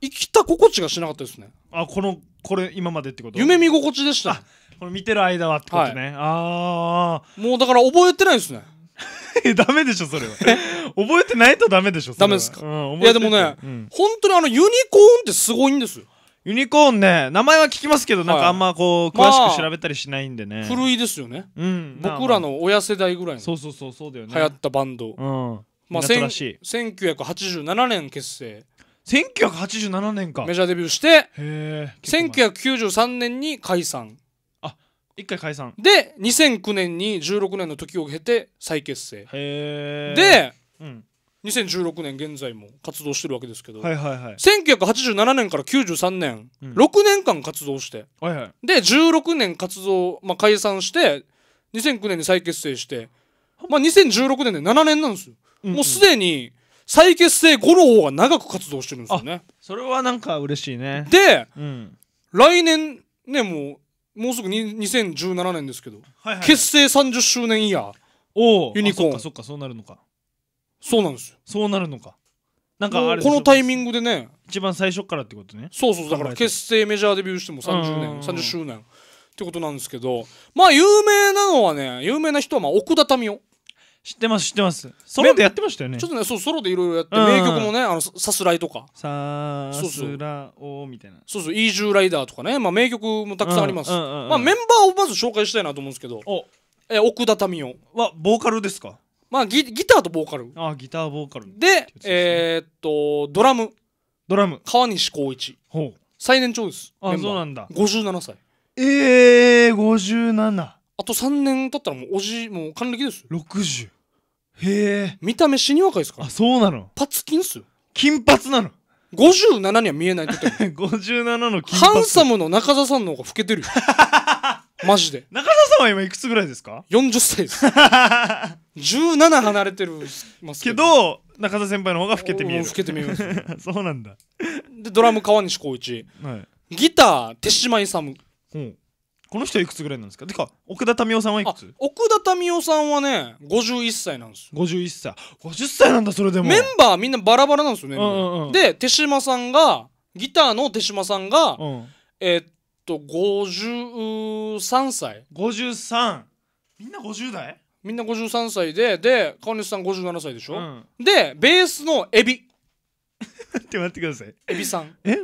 生きた心地がしなかったですねあこのこれ今までってこと夢見心地でしたこの見てる間はってことね、はい、ああもうだから覚えてないですね ダメでしょそれは 覚えてないとダメでしょダメですか、うん、いやでもね、うん、本当にあのユニコーンってすごいんですよユニコーンね名前は聞きますけどなんかあんまこう、詳しく調べたりしないんでね、古いですよねうん僕らの親世代ぐらいのそうそうそうそうだよね流行ったバンド、うんまあ、1987年結成1987年かメジャーデビューしてへえ1993年に解散一回解散で2009年に16年の時を経て再結成へえで、うん、2016年現在も活動してるわけですけど、はいはいはい、1987年から93年、うん、6年間活動して、はいはい、で16年活動、まあ、解散して2009年に再結成して、まあ、2016年で7年なんですよ、うんうん、もうすでに再結成後の方が長く活動してるんですよねそれはなんか嬉しいねで、うん、来年ねもうもうすぐに2017年ですけど、はいはい、結成30周年イヤーユニコーンそっかそっかそうなるのかそうなんですよそうなるのかなんかあれこのタイミングでね一番最初からってことねそうそうだから結成メジャーデビューしても30年30周年ってことなんですけどまあ有名なのはね有名な人はまあ奥田民生知ってます知ってますソロでやってましたよねちょっとねそうソロでいろいろやって、名曲もねあのさすらいとかさすらおみたいなそうそうイージューライダーとかね、まあ、名曲もたくさんあります、まあ、メンバーをまず紹介したいなと思うんですけどえ奥田民生はボーカルですかまあギギターとボーカルあギターボーカルでえー、っとドラムドラム川西光一ほう最年長ですあそうなんだ57歳ええー、57あと3年経ったらもうおじもう還暦です60へえ見た目死に若いですからあそうなのパツキンっすよ金髪なの57には見えないって57 のハンサムの中澤さんの方が老けてるよ マジで中澤さんは今いくつぐらいですか40歳です17 離れてるますけど中澤先輩の方が老けて見える老けて見えます そうなんだでドラム川西光一、はい、ギター手島勇、うん、この人いくつぐらいなんですかてか奥田民生さんはいくつ奥田民生さんはね51歳なんですよ51歳50歳なんだそれでもメンバーみんなバラバラなんですよね、うんうんうん、で手島さんがギターの手島さんが、うん、えー、っと53歳53みんな50代みんな53歳でで川西さん57歳でしょ、うん、でベースのエビ って待ってくださいエビさんえ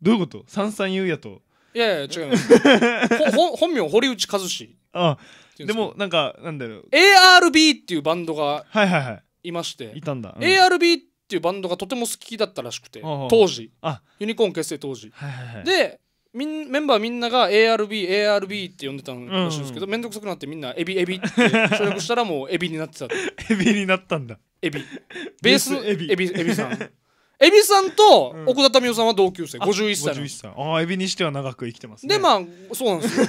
どういうこと三三優也といやいや違う 本名堀内和志ああでもなんかなんだろう ARB っていうバンドがはいはいはいいまして、いたんだ、うん、ARB っていうバンドがとても好きだったらしくて当時ユニコーン結成当時、はいはいはい、でみんメンバーみんなが ARB、ARB って呼んでたらしいんですけど、面、倒、うん、くさくなってみんなエビ、エビって省略したらもう エビになってたって。エビになったんだ。エビ。ベース、エビ、エビエビさん。エビさんと奥田民生さんは同級生、うん、51歳51歳ああエビにしては長く生きてますねでまあそうなんですよ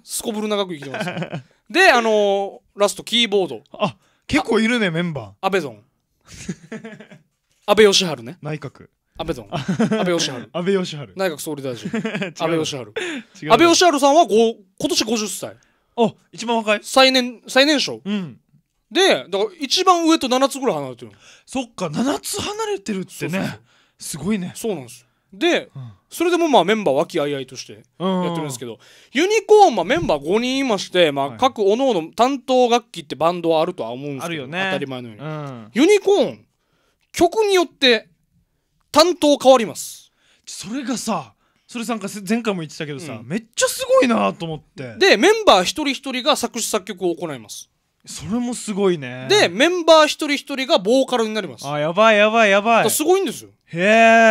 すこぶる長く生きてます、ね、であのー、ラストキーボードあ結構いるねメンバー安倍ゾン安倍義晴ね内閣安倍さん。安倍義治安倍義治内閣総理大臣 安倍義治安倍義治さんは今年50歳あ一番若い最年最年少、うん、でだから一番上と7つぐらい離れてるそっか7つ離れてるってねすごいねそうなんですで、うん、それでもまあメンバー和気あいあいとしてやってるんですけど、うんうんうん、ユニコーンはメンバー5人いまして、まあ、各おのの担当楽器ってバンドはあるとは思うんですけど、ね、当たり前のように、うん、ユニコーン曲によって担当変わりますそれがさそれさんか前回も言ってたけどさ、うんめっちゃすごいなと思ってでメンバー一人一人が作詞作曲を行いますそれもすごいねでメンバー一人一人がボーカルになりますあやばいやばいやばいすごいんですよへ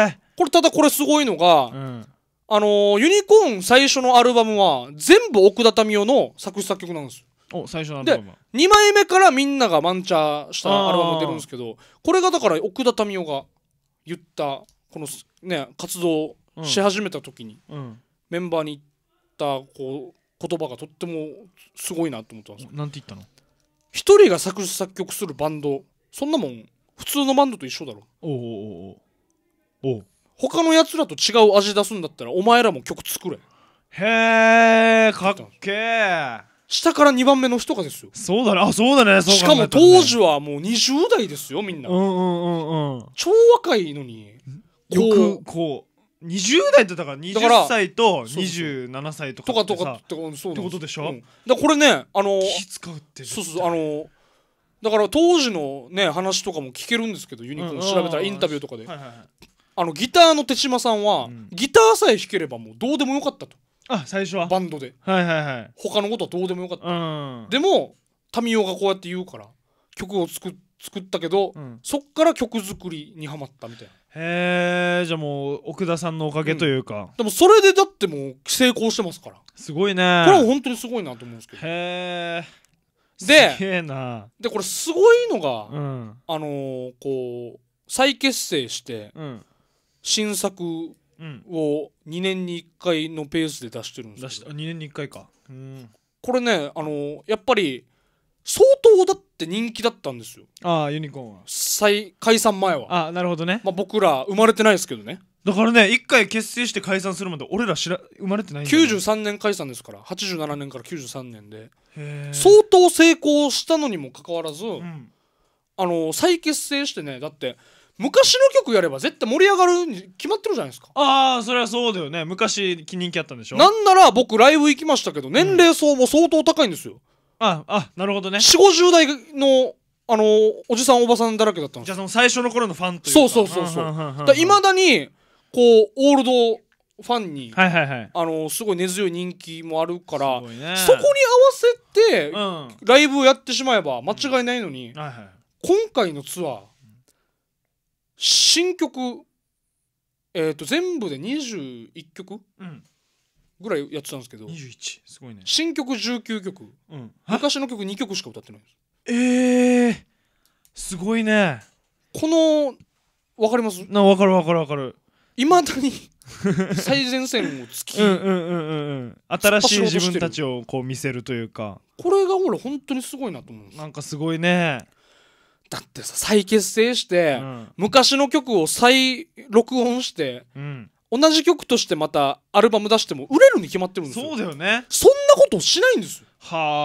えこれただこれすごいのが、うんあのーユニコーン最初のアルバムは全部奥田民生の作詞作曲なんですよお最初のアルバム2枚目からみんながマンチャーしたアルバム出るんですけどこれがだから奥田民生が言ったこの、ね、活動し始めた時に、メンバーに言ったこう言葉がとってもすごいなと思ったんですよ。なんて言ったの一人が作詞作曲するバンドそんなもん普通のバンドと一緒だろおうおうおうおう他のやつらと違う味出すんだったらお前らも曲作れへえかっけえ下から2番目の人がですよそうだねあそうだねそうしかも当時はもう20代ですよみんな、うんうんうんうん、超若いのによくこう20代ってだから20歳と27歳とかとかとかってことでしょ、うん、だこれねあの気使うってそうそうあのだから当時のね話とかも聞けるんですけどユニクロン調べたらインタビューとかで、はいはいはい、あのギターの手島さんは、うん、ギターさえ弾ければもうどうでもよかったとあ最初はバンドではいはいはい他のことはどうでもよかった、うんでも民生がこうやって言うから曲を作っ作ったけど、うんそっから曲作りにはまったみたいなへえじゃあもう奥田さんのおかげというか、でもそれでだってもう成功してますからすごいねこれは本当にすごいなと思うんですけどへえですげなでこれすごいのが、うんあのーこう再結成してうん新作を2年に1回のペースで出してるんです2年に1回かうんこれねあのやっぱり相当だって人気だったんですよああユニコーンは再解散前はああなるほどね、まあ、僕ら生まれてないですけどねだからね1回結成して解散するまで俺ら知ら生まれてないんだ、ね、93年解散ですから87年から93年で相当成功したのにもかかわらず、うん、あの再結成してねだって昔の曲やれば絶対盛り上がるに決まってるじゃないですかああそれはそうだよね昔人気あったんでしょなんなら僕ライブ行きましたけど年齢層も相当高いんですよ、ああなるほどね4 5 0代のあのおじさんおばさんだらけだったんでじゃあその最初の頃のファンというかそうそうそうそうだいまだにこうオールドファンに、はいはいはいあのすごい根強い人気もあるから、ねそこに合わせて、うんライブをやってしまえば間違いないのに、はいはい今回のツアー新曲、えー、と全部で21曲、うんぐらいやってたんですけど21すごいね新曲19曲、うん、昔の曲2曲しか歌ってないですえー、すごいねこのわかりますなわかるわかるわかるいまだに 最前線を突き新しい自分たちをこう見せるというかこれがほら本当にすごいなと思うんですなんかすごいねだってさ再結成して、うん、昔の曲を再録音して、うん、同じ曲としてまたアルバム出しても売れるに決まってるんですよそうだよねそんなことしないんですよ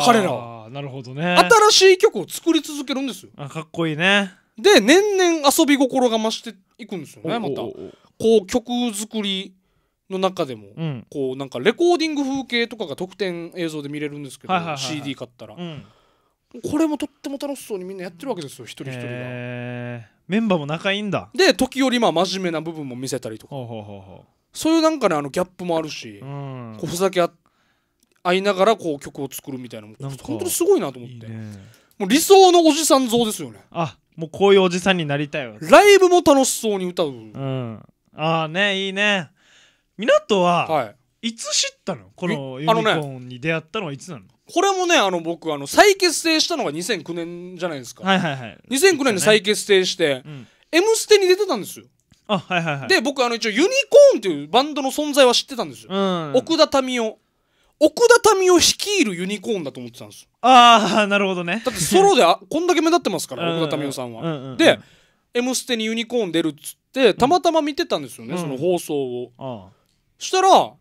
彼らはなるほどね新しい曲を作り続けるんですよあかっこいいねで年々遊び心が増していくんですよねまたこう曲作りの中でも、うん、こうなんかレコーディング風景とかが特典映像で見れるんですけど、はいはいはいはい、CD 買ったら、うんこれもとっても楽しそうにみんなやってるわけですよ一人一人が、えー、メンバーも仲いいんだで時折まあ真面目な部分も見せたりとかそういうなんかねあのギャップもあるし、うん、こうふざけ合いながらこう曲を作るみたいなのも本当にすごいなと思って、ね、もう理想のおじさん像ですよねあもうこういうおじさんになりたいわライブも楽しそうに歌う、うん、ああねいいね港は、はい、いつ知ったのこのユニコーンに出会ったのはいつなの、これもねあの僕あの再結成したのが2009年じゃないですか、はいはいはい、2009年に再結成して「う M ステ」に出てたんですよあはいはいはいで僕あの一応ユニコーンっていうバンドの存在は知ってたんですよ、うん、奥田民生奥田民生率いるユニコーンだと思ってたんですよああなるほどねだってソロであ こんだけ目立ってますから、奥田民生さんは、で「M ステ」にユニコーン出るっつってたまたま見てたんですよね、うん、その放送を、うん、したら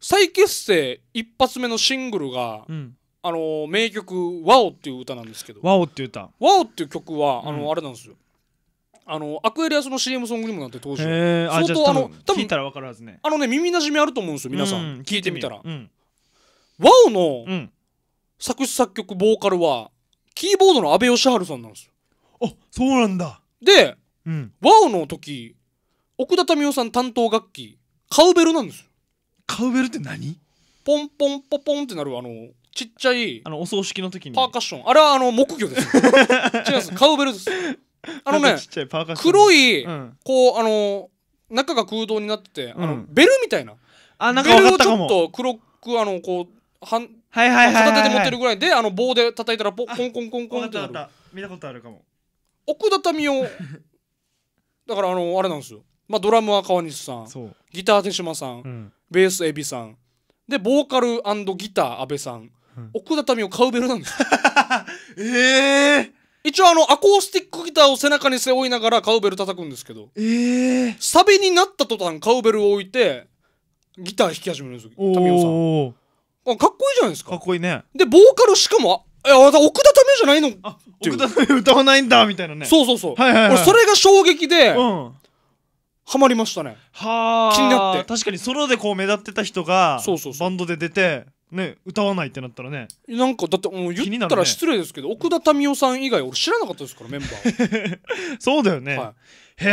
再結成一発目のシングルが「うんあの名曲「ワオっていう歌なんですけど「ワオっていう歌「ワオっていう曲はあの、うん、あれなんですよあのアクエリアスの CM ソングにもなって当時相当あの多分聞いたら分かるはずねあのね耳なじみあると思うんですよ皆さん、うん、聞いてみたら、うん、ワオの作詞作曲ボーカルはキーボードの阿部義治さんなんですよあそうなんだで、うん、ワオの時奥田民生さん担当楽器カウベルなんですよカウベルって何ポンポンポポンってなるあのちっちゃいあのお葬式の時にパーカッションあれはあの木魚です 違いますカウベルですあのね黒い、うん、こうあの中が空洞になってて、うん、あのベルみたいなあなんかベルをちょっと黒くあのこうはん、はいはい、片手で持ってるぐらいであの棒で叩いたらポコンコンコンコンってなる見たことあるかも奥畳を だからあのあれなんですよまあドラムは川西さんギター手島さん、うん、ベースエビさんでボーカルギター阿部さん奥畳を買うベルなんです ええー、一応あのアコースティックギターを背中に背負いながらカウベル叩くんですけど、えー、サビになった途端カウベルを置いてギター弾き始めるんですよ民生さんあかっこいいじゃないですかかっこいいねでボーカルしかもいや奥田民じゃないの奥田民歌わないんだみたいなねそうそうそう、はいはい、はい、俺それが衝撃で、うんハマりましたねはあ気になって確かにソロでこう目立ってた人がそうそうバンドで出てね歌わないってなったらねなんかだってもう言ったら失礼ですけど、奥田民生さん以外俺知らなかったですからメンバー そうだよね、はい、へ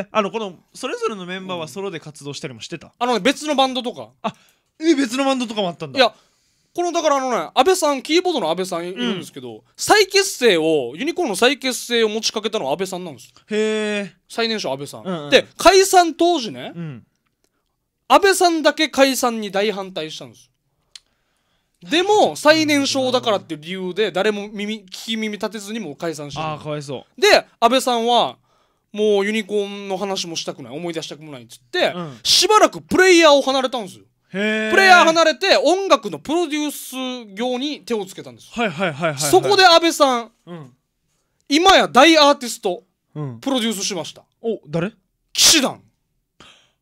えあのこのそれぞれのメンバーはソロで活動したりもしてた、あのね別のバンドとかあえ別のバンドとかもあったんだいやこのだからあのね安倍さんキーボードの安倍さんいるんですけど、うん、再結成をユニコーンの再結成を持ちかけたのは安倍さんなんですへえ最年少安倍さん、うんうん、で解散当時ね、うん、安倍さんだけ解散に大反対したんですでも、最年少だからっていう理由で、誰も耳、聞き耳立てずにもう解散してああ、かわいそう。で、安倍さんは、もうユニコーンの話もしたくない思い出したくもないっつって、うん、しばらくプレイヤーを離れたんですよプレイヤー離れて音楽のプロデュース業に手をつけたんですはいはいはい、はい、そこで安倍さん、うん、今や大アーティスト、うん、プロデュースしましたお誰騎士団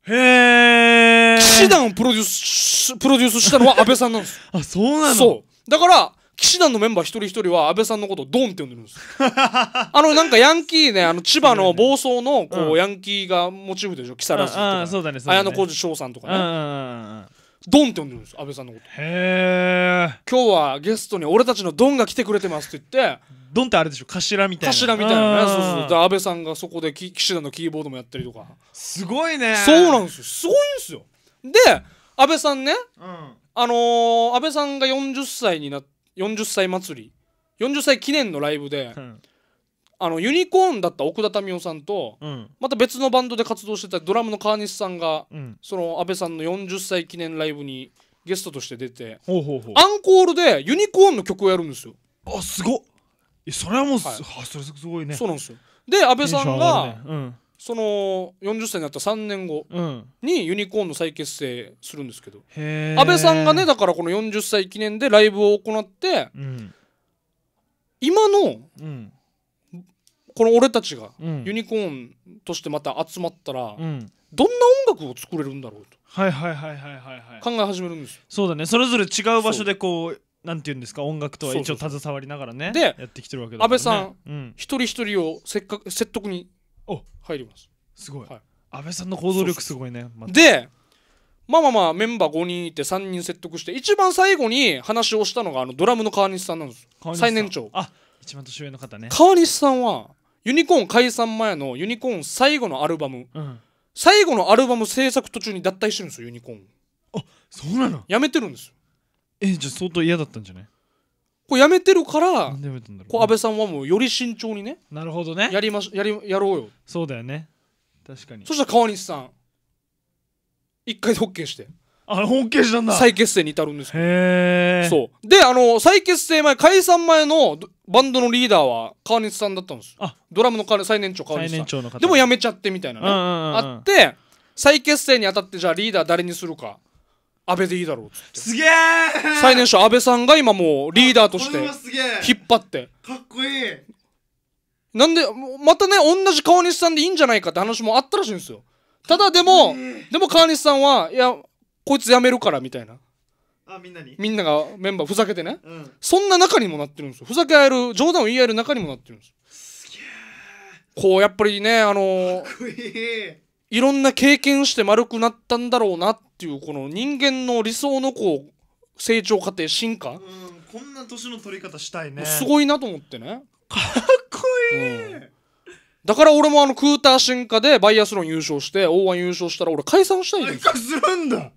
へえ。騎士団をプロデュース、プロデュースしたのは 安倍さんなんです。あ、そうなのそう。だから、騎士団のメンバー一人一人は安倍さんのことをドンって呼んでるんです あのなんかヤンキーねあの千葉の暴走のこう、ヤンキーがモチーフでしょ木更津とか、ねね、綾小路翔さんとかねドンって呼んでるんです安倍さんのことへえ今日はゲストに俺たちのドンが来てくれてますって言ってドンってあれでしょ頭みたいな頭みたいなねそうそうで安倍さんがそこでき岸田のキーボードもやったりとかすごいねそうなんですよすごいんですよで安倍さんね、うん、あのー、安倍さんが40歳にな40歳祭り40歳記念のライブで、うん、あのユニコーンだった奥田民生さんと、うん、また別のバンドで活動してたドラムの川西さんが、その安倍さんの40歳記念ライブにゲストとして出てアンコールでユニコーンの曲をやるんですよあすごっそれはもう、はいそれすごいねそうなんですよで安倍さんが、その40歳になった3年後にユニコーンの再結成するんですけど、安倍さんがねだからこの40歳記念でライブを行って、今の、この俺たちがユニコーンとしてまた集まったら、どんな音楽を作れるんだろうと考え始めるんですよ。そうだねそれぞれ違う場所でこうなんて言うんですか音楽とは一応携わりながらねでやってきてるわけだから、ね、安倍さん、うん、一人一人をせっかく説得に入りますすごい、はい、安倍さんの行動力すごいね、でまあまあまあメンバー5人いて3人説得して一番最後に話をしたのがあのドラムの川西さんなんです最年長あ一番年上の方ね川西さんはユニコーン解散前のユニコーン最後のアルバム、うん、最後のアルバム制作途中に脱退してるんですよユニコーンあそうなのやめてるんですよえじゃあ相当嫌だったんじゃないこうやめてるからやめんだろうこう安倍さんはもうより慎重にねなるほどねやりましやりやろうよそうだよね確かにそしたら川西さん一回で OK してあケーしたんだ再結成に至るんですへえそうであの再結成前解散前のバンドのリーダーは川西さんだったんですあドラムの最年長川西さ年ん長の方でもやめちゃってみたいなね、うんうんうんうんあって再結成にあたってじゃあリーダー誰にするか安倍でいいだろうっっすげえ最年少安倍さんが今もうリーダーとして引っ張ってかっこいいなんでまたね同じ川西さんでいいんじゃないかって話もあったらしいんですよただでもでも川西さんはいやこいつ辞めるからみたいなあみんなにみんながメンバーふざけてね、うん、そんな中にもなってるんですよふざけ合える冗談を言い合える中にもなってるんですすげえこうやっぱりねあのー、かっこいいいろんな経験して丸くなったんだろうなっていうこの人間の理想のこう成長過程進化うんこんな年の取り方したいねすごいなと思ってねかっこいい、うん、だから俺もあのクーター進化でバイアスロン優勝して O1 優勝したら俺解散したいんですするんだ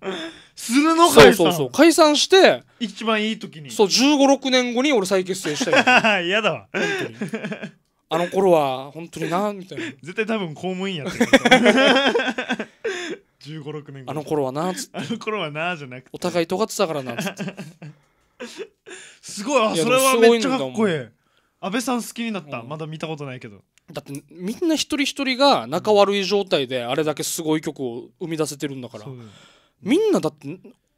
するのかそうそうそう解散して一番いい時にそう1 5 6年後に俺再結成したい 嫌だわ本当にあの頃は本当になみたいな 絶対多分公務員やってる1 5 6年あの頃はなっつってあの頃はなじゃなくてお互い尖ってたからなっつってすごいあそれはめっちゃかっこいい安倍さん好きになった、うん、まだ見たことないけどだってみんな一人一人が仲悪い状態であれだけすごい曲を生み出せてるんだから、みんなだって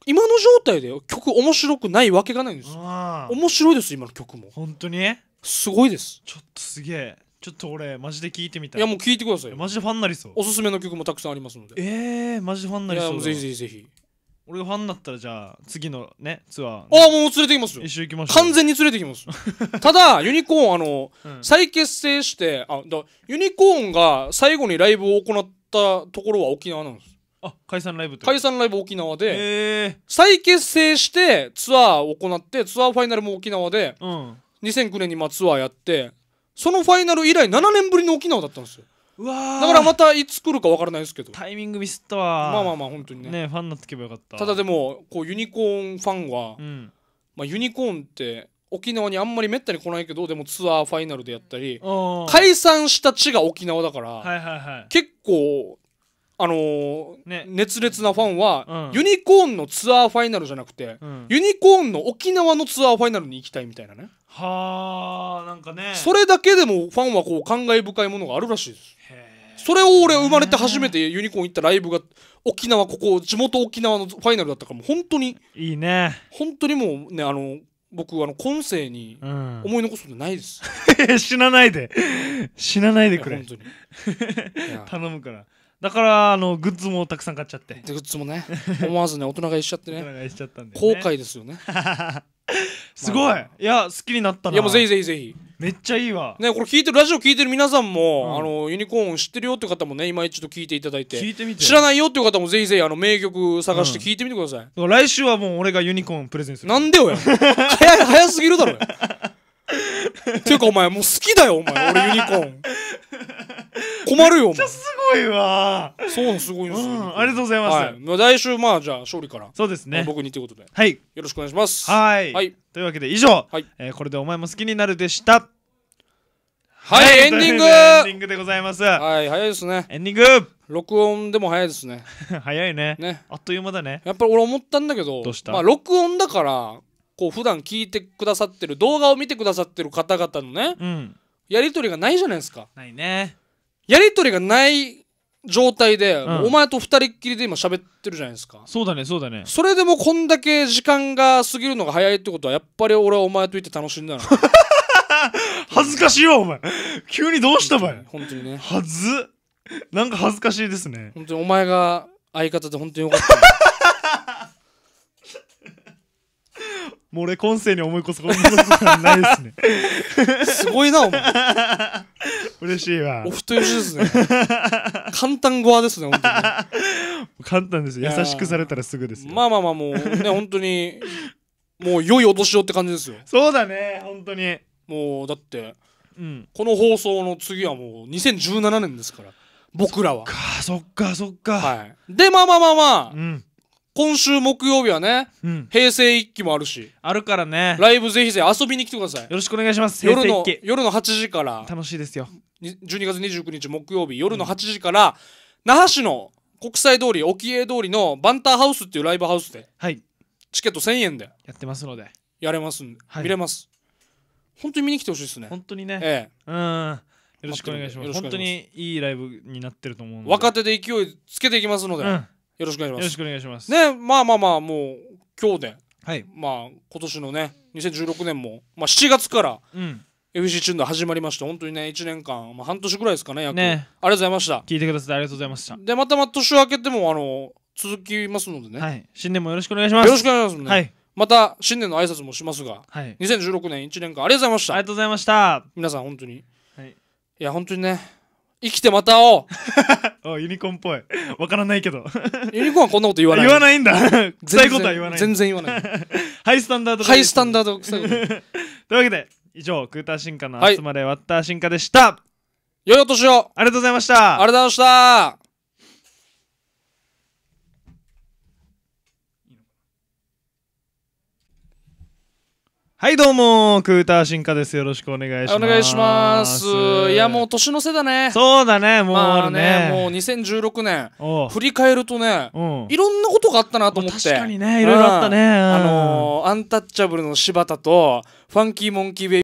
今の状態で曲面白くないわけがないんですよ面白いです今の曲も本当にすごいですちょっとすげえちょっと俺マジで聞いてみたいいやもう聞いてくださいマジでファンなりそうおすすめの曲もたくさんありますのでえー、マジでファンなりそういやぜひぜひぜひ俺がファンだったらじゃあ次のねツアー、ね、ああもう連れてきますよ一緒行きましょう完全に連れてきます ただユニコーンあの、うん、再結成してあだユニコーンが最後にライブを行ったところは沖縄なんですあ解散ライブ解散ライブ沖縄で再結成してツアーを行ってツアーファイナルも沖縄で、うん、2009年にまあツアーやってそのファイナル以来7年ぶりの沖縄だったんですようわだからまたいつ来るか分からないですけどタイミングミスったわまあまあまあ本当にねねファンになってけばよかったただでもこうユニコーンファンは、うん、まあ、ユニコーンって沖縄にあんまりめったに来ないけどでもツアーファイナルでやったり解散した地が沖縄だから、はいはいはい、結構あのーね熱烈なファンは、うんユニコーンのツアーファイナルじゃなくて、うんユニコーンの沖縄のツアーファイナルに行きたいみたいなね、はあなんかねそれだけでもファンはこう感慨深いものがあるらしいですそれを俺生まれて初めてユニコーン行ったライブが沖縄ここ地元沖縄のファイナルだったからもう本当にいいね本当にもうねあの僕あの今世に思い残すことないです、死なないで死なないでくれ本当に頼むからだからあのグッズもたくさん買っちゃってグッズもね 思わずね大人買いしちゃってね大人買いしちゃったんで、ね、後悔ですよね すごい、まあ、いや好きになったないやもうぜひぜひぜひめっちゃいいわねこれ聞いてるラジオ聞いてる皆さんも、うん、あのユニコーン知ってるよって方もね今一度聞いていただいて聞いてみて知らないよっていう方もぜひぜひあの名曲探して聞いてみてください、うん、来週はもう俺がユニコーンプレゼンするなんでよや早早すぎるだろ ていうかお前もう好きだよお前俺ユニコーン困るよめっちゃすごいわそうすごいんですよ、んありがとうございます、はいまあ、来週まあじゃあ勝利から、そうですね僕にということではいよろしくお願いしますはい、はいというわけで以上、はいえーこれでお前も好きになるでしたはい、エンディングエンディングでございます、はい早いですねエンディング録音でも早いですね 早いねねあっという間だねやっぱり俺思ったんだけどどうしたまあ、録音だからこう普段聞いてくださってる動画を見てくださってる方々のね、うん、やり取りがないじゃないですか。ないね。やり取りがない状態で、うん、お前と2人っきりで今喋ってるじゃないですかそうだねそうだねそれでもこんだけ時間が過ぎるのが早いってことはやっぱり俺はお前といて楽しんだな 恥ずかしいよお前急にどうしたばい本当にねはずなんか恥ずかしいですね本当にお前が相方で本当によかったもう俺今世に思い越すことないですねすごいな、お前。嬉しいわお。太いしですね。簡単語はですね、本当簡単です優しくされたらすぐですまあまあまあ、もうね、本当に、もう良いお年をって感じですよ。そうだね、本当に。もう、だって、うん。この放送の次はもう2017年ですから、僕らは。か、そっか、そっか。はい。で、まあまあまあまあ、うん。今週木曜日はね、うん平成一期もあるしあるからねライブぜひぜひ遊びに来てくださいよろしくお願いします夜の夜の8時から楽しいですよ12月29日木曜日夜の8時から、那覇市の国際通り沖江通りのバンターハウスっていうライブハウスではいチケット1000円でやってますのでやれますんで、はい見れます本当に見に来てほしいですね本当にねええうんよろしくお願いしますます本当にいいライブになってると思うので若手で勢いつけていきますので、うんよろしくお願いしますよろしくお願いしますねまあまあまあもう今日で、はい、まあ今年のね2016年も、まあ、7月から、うん FC チューン始まりました本当にね1年間、まあ、半年ぐらいですかね約ねありがとうございました聞いてくださってありがとうございましたでまたま年明けてもあの続きますのでね、はい、新年もよろしくお願いしますよろしくお願いします、ね、はいまた新年の挨拶もしますが、はい、2016年1年間ありがとうございましたありがとうございました皆さん本当に、はい、いや本当にね生きてまた会おう おユニコーンっぽい。わからないけど。ユニコーンはこんなこと言わない。言わないんだ。臭いことは言わない。全然言わない。ハイスタンダード。ハイスタンダード臭いこと。というわけで、以上、クーター進化の集まれ、はい、ワッター進化でした。良いお年をありがとうございましたありがとうございましたはいどうもクーター進化ですよろしくお願いしますお願いしますいやもう年の瀬だねそうだねもうあるねまあね、もう2016年振り返るとね、いろんなことがあったなと思って確かにねいろいろあったね、あのー、アンタッチャブルの柴田とファンキーモンキーベイ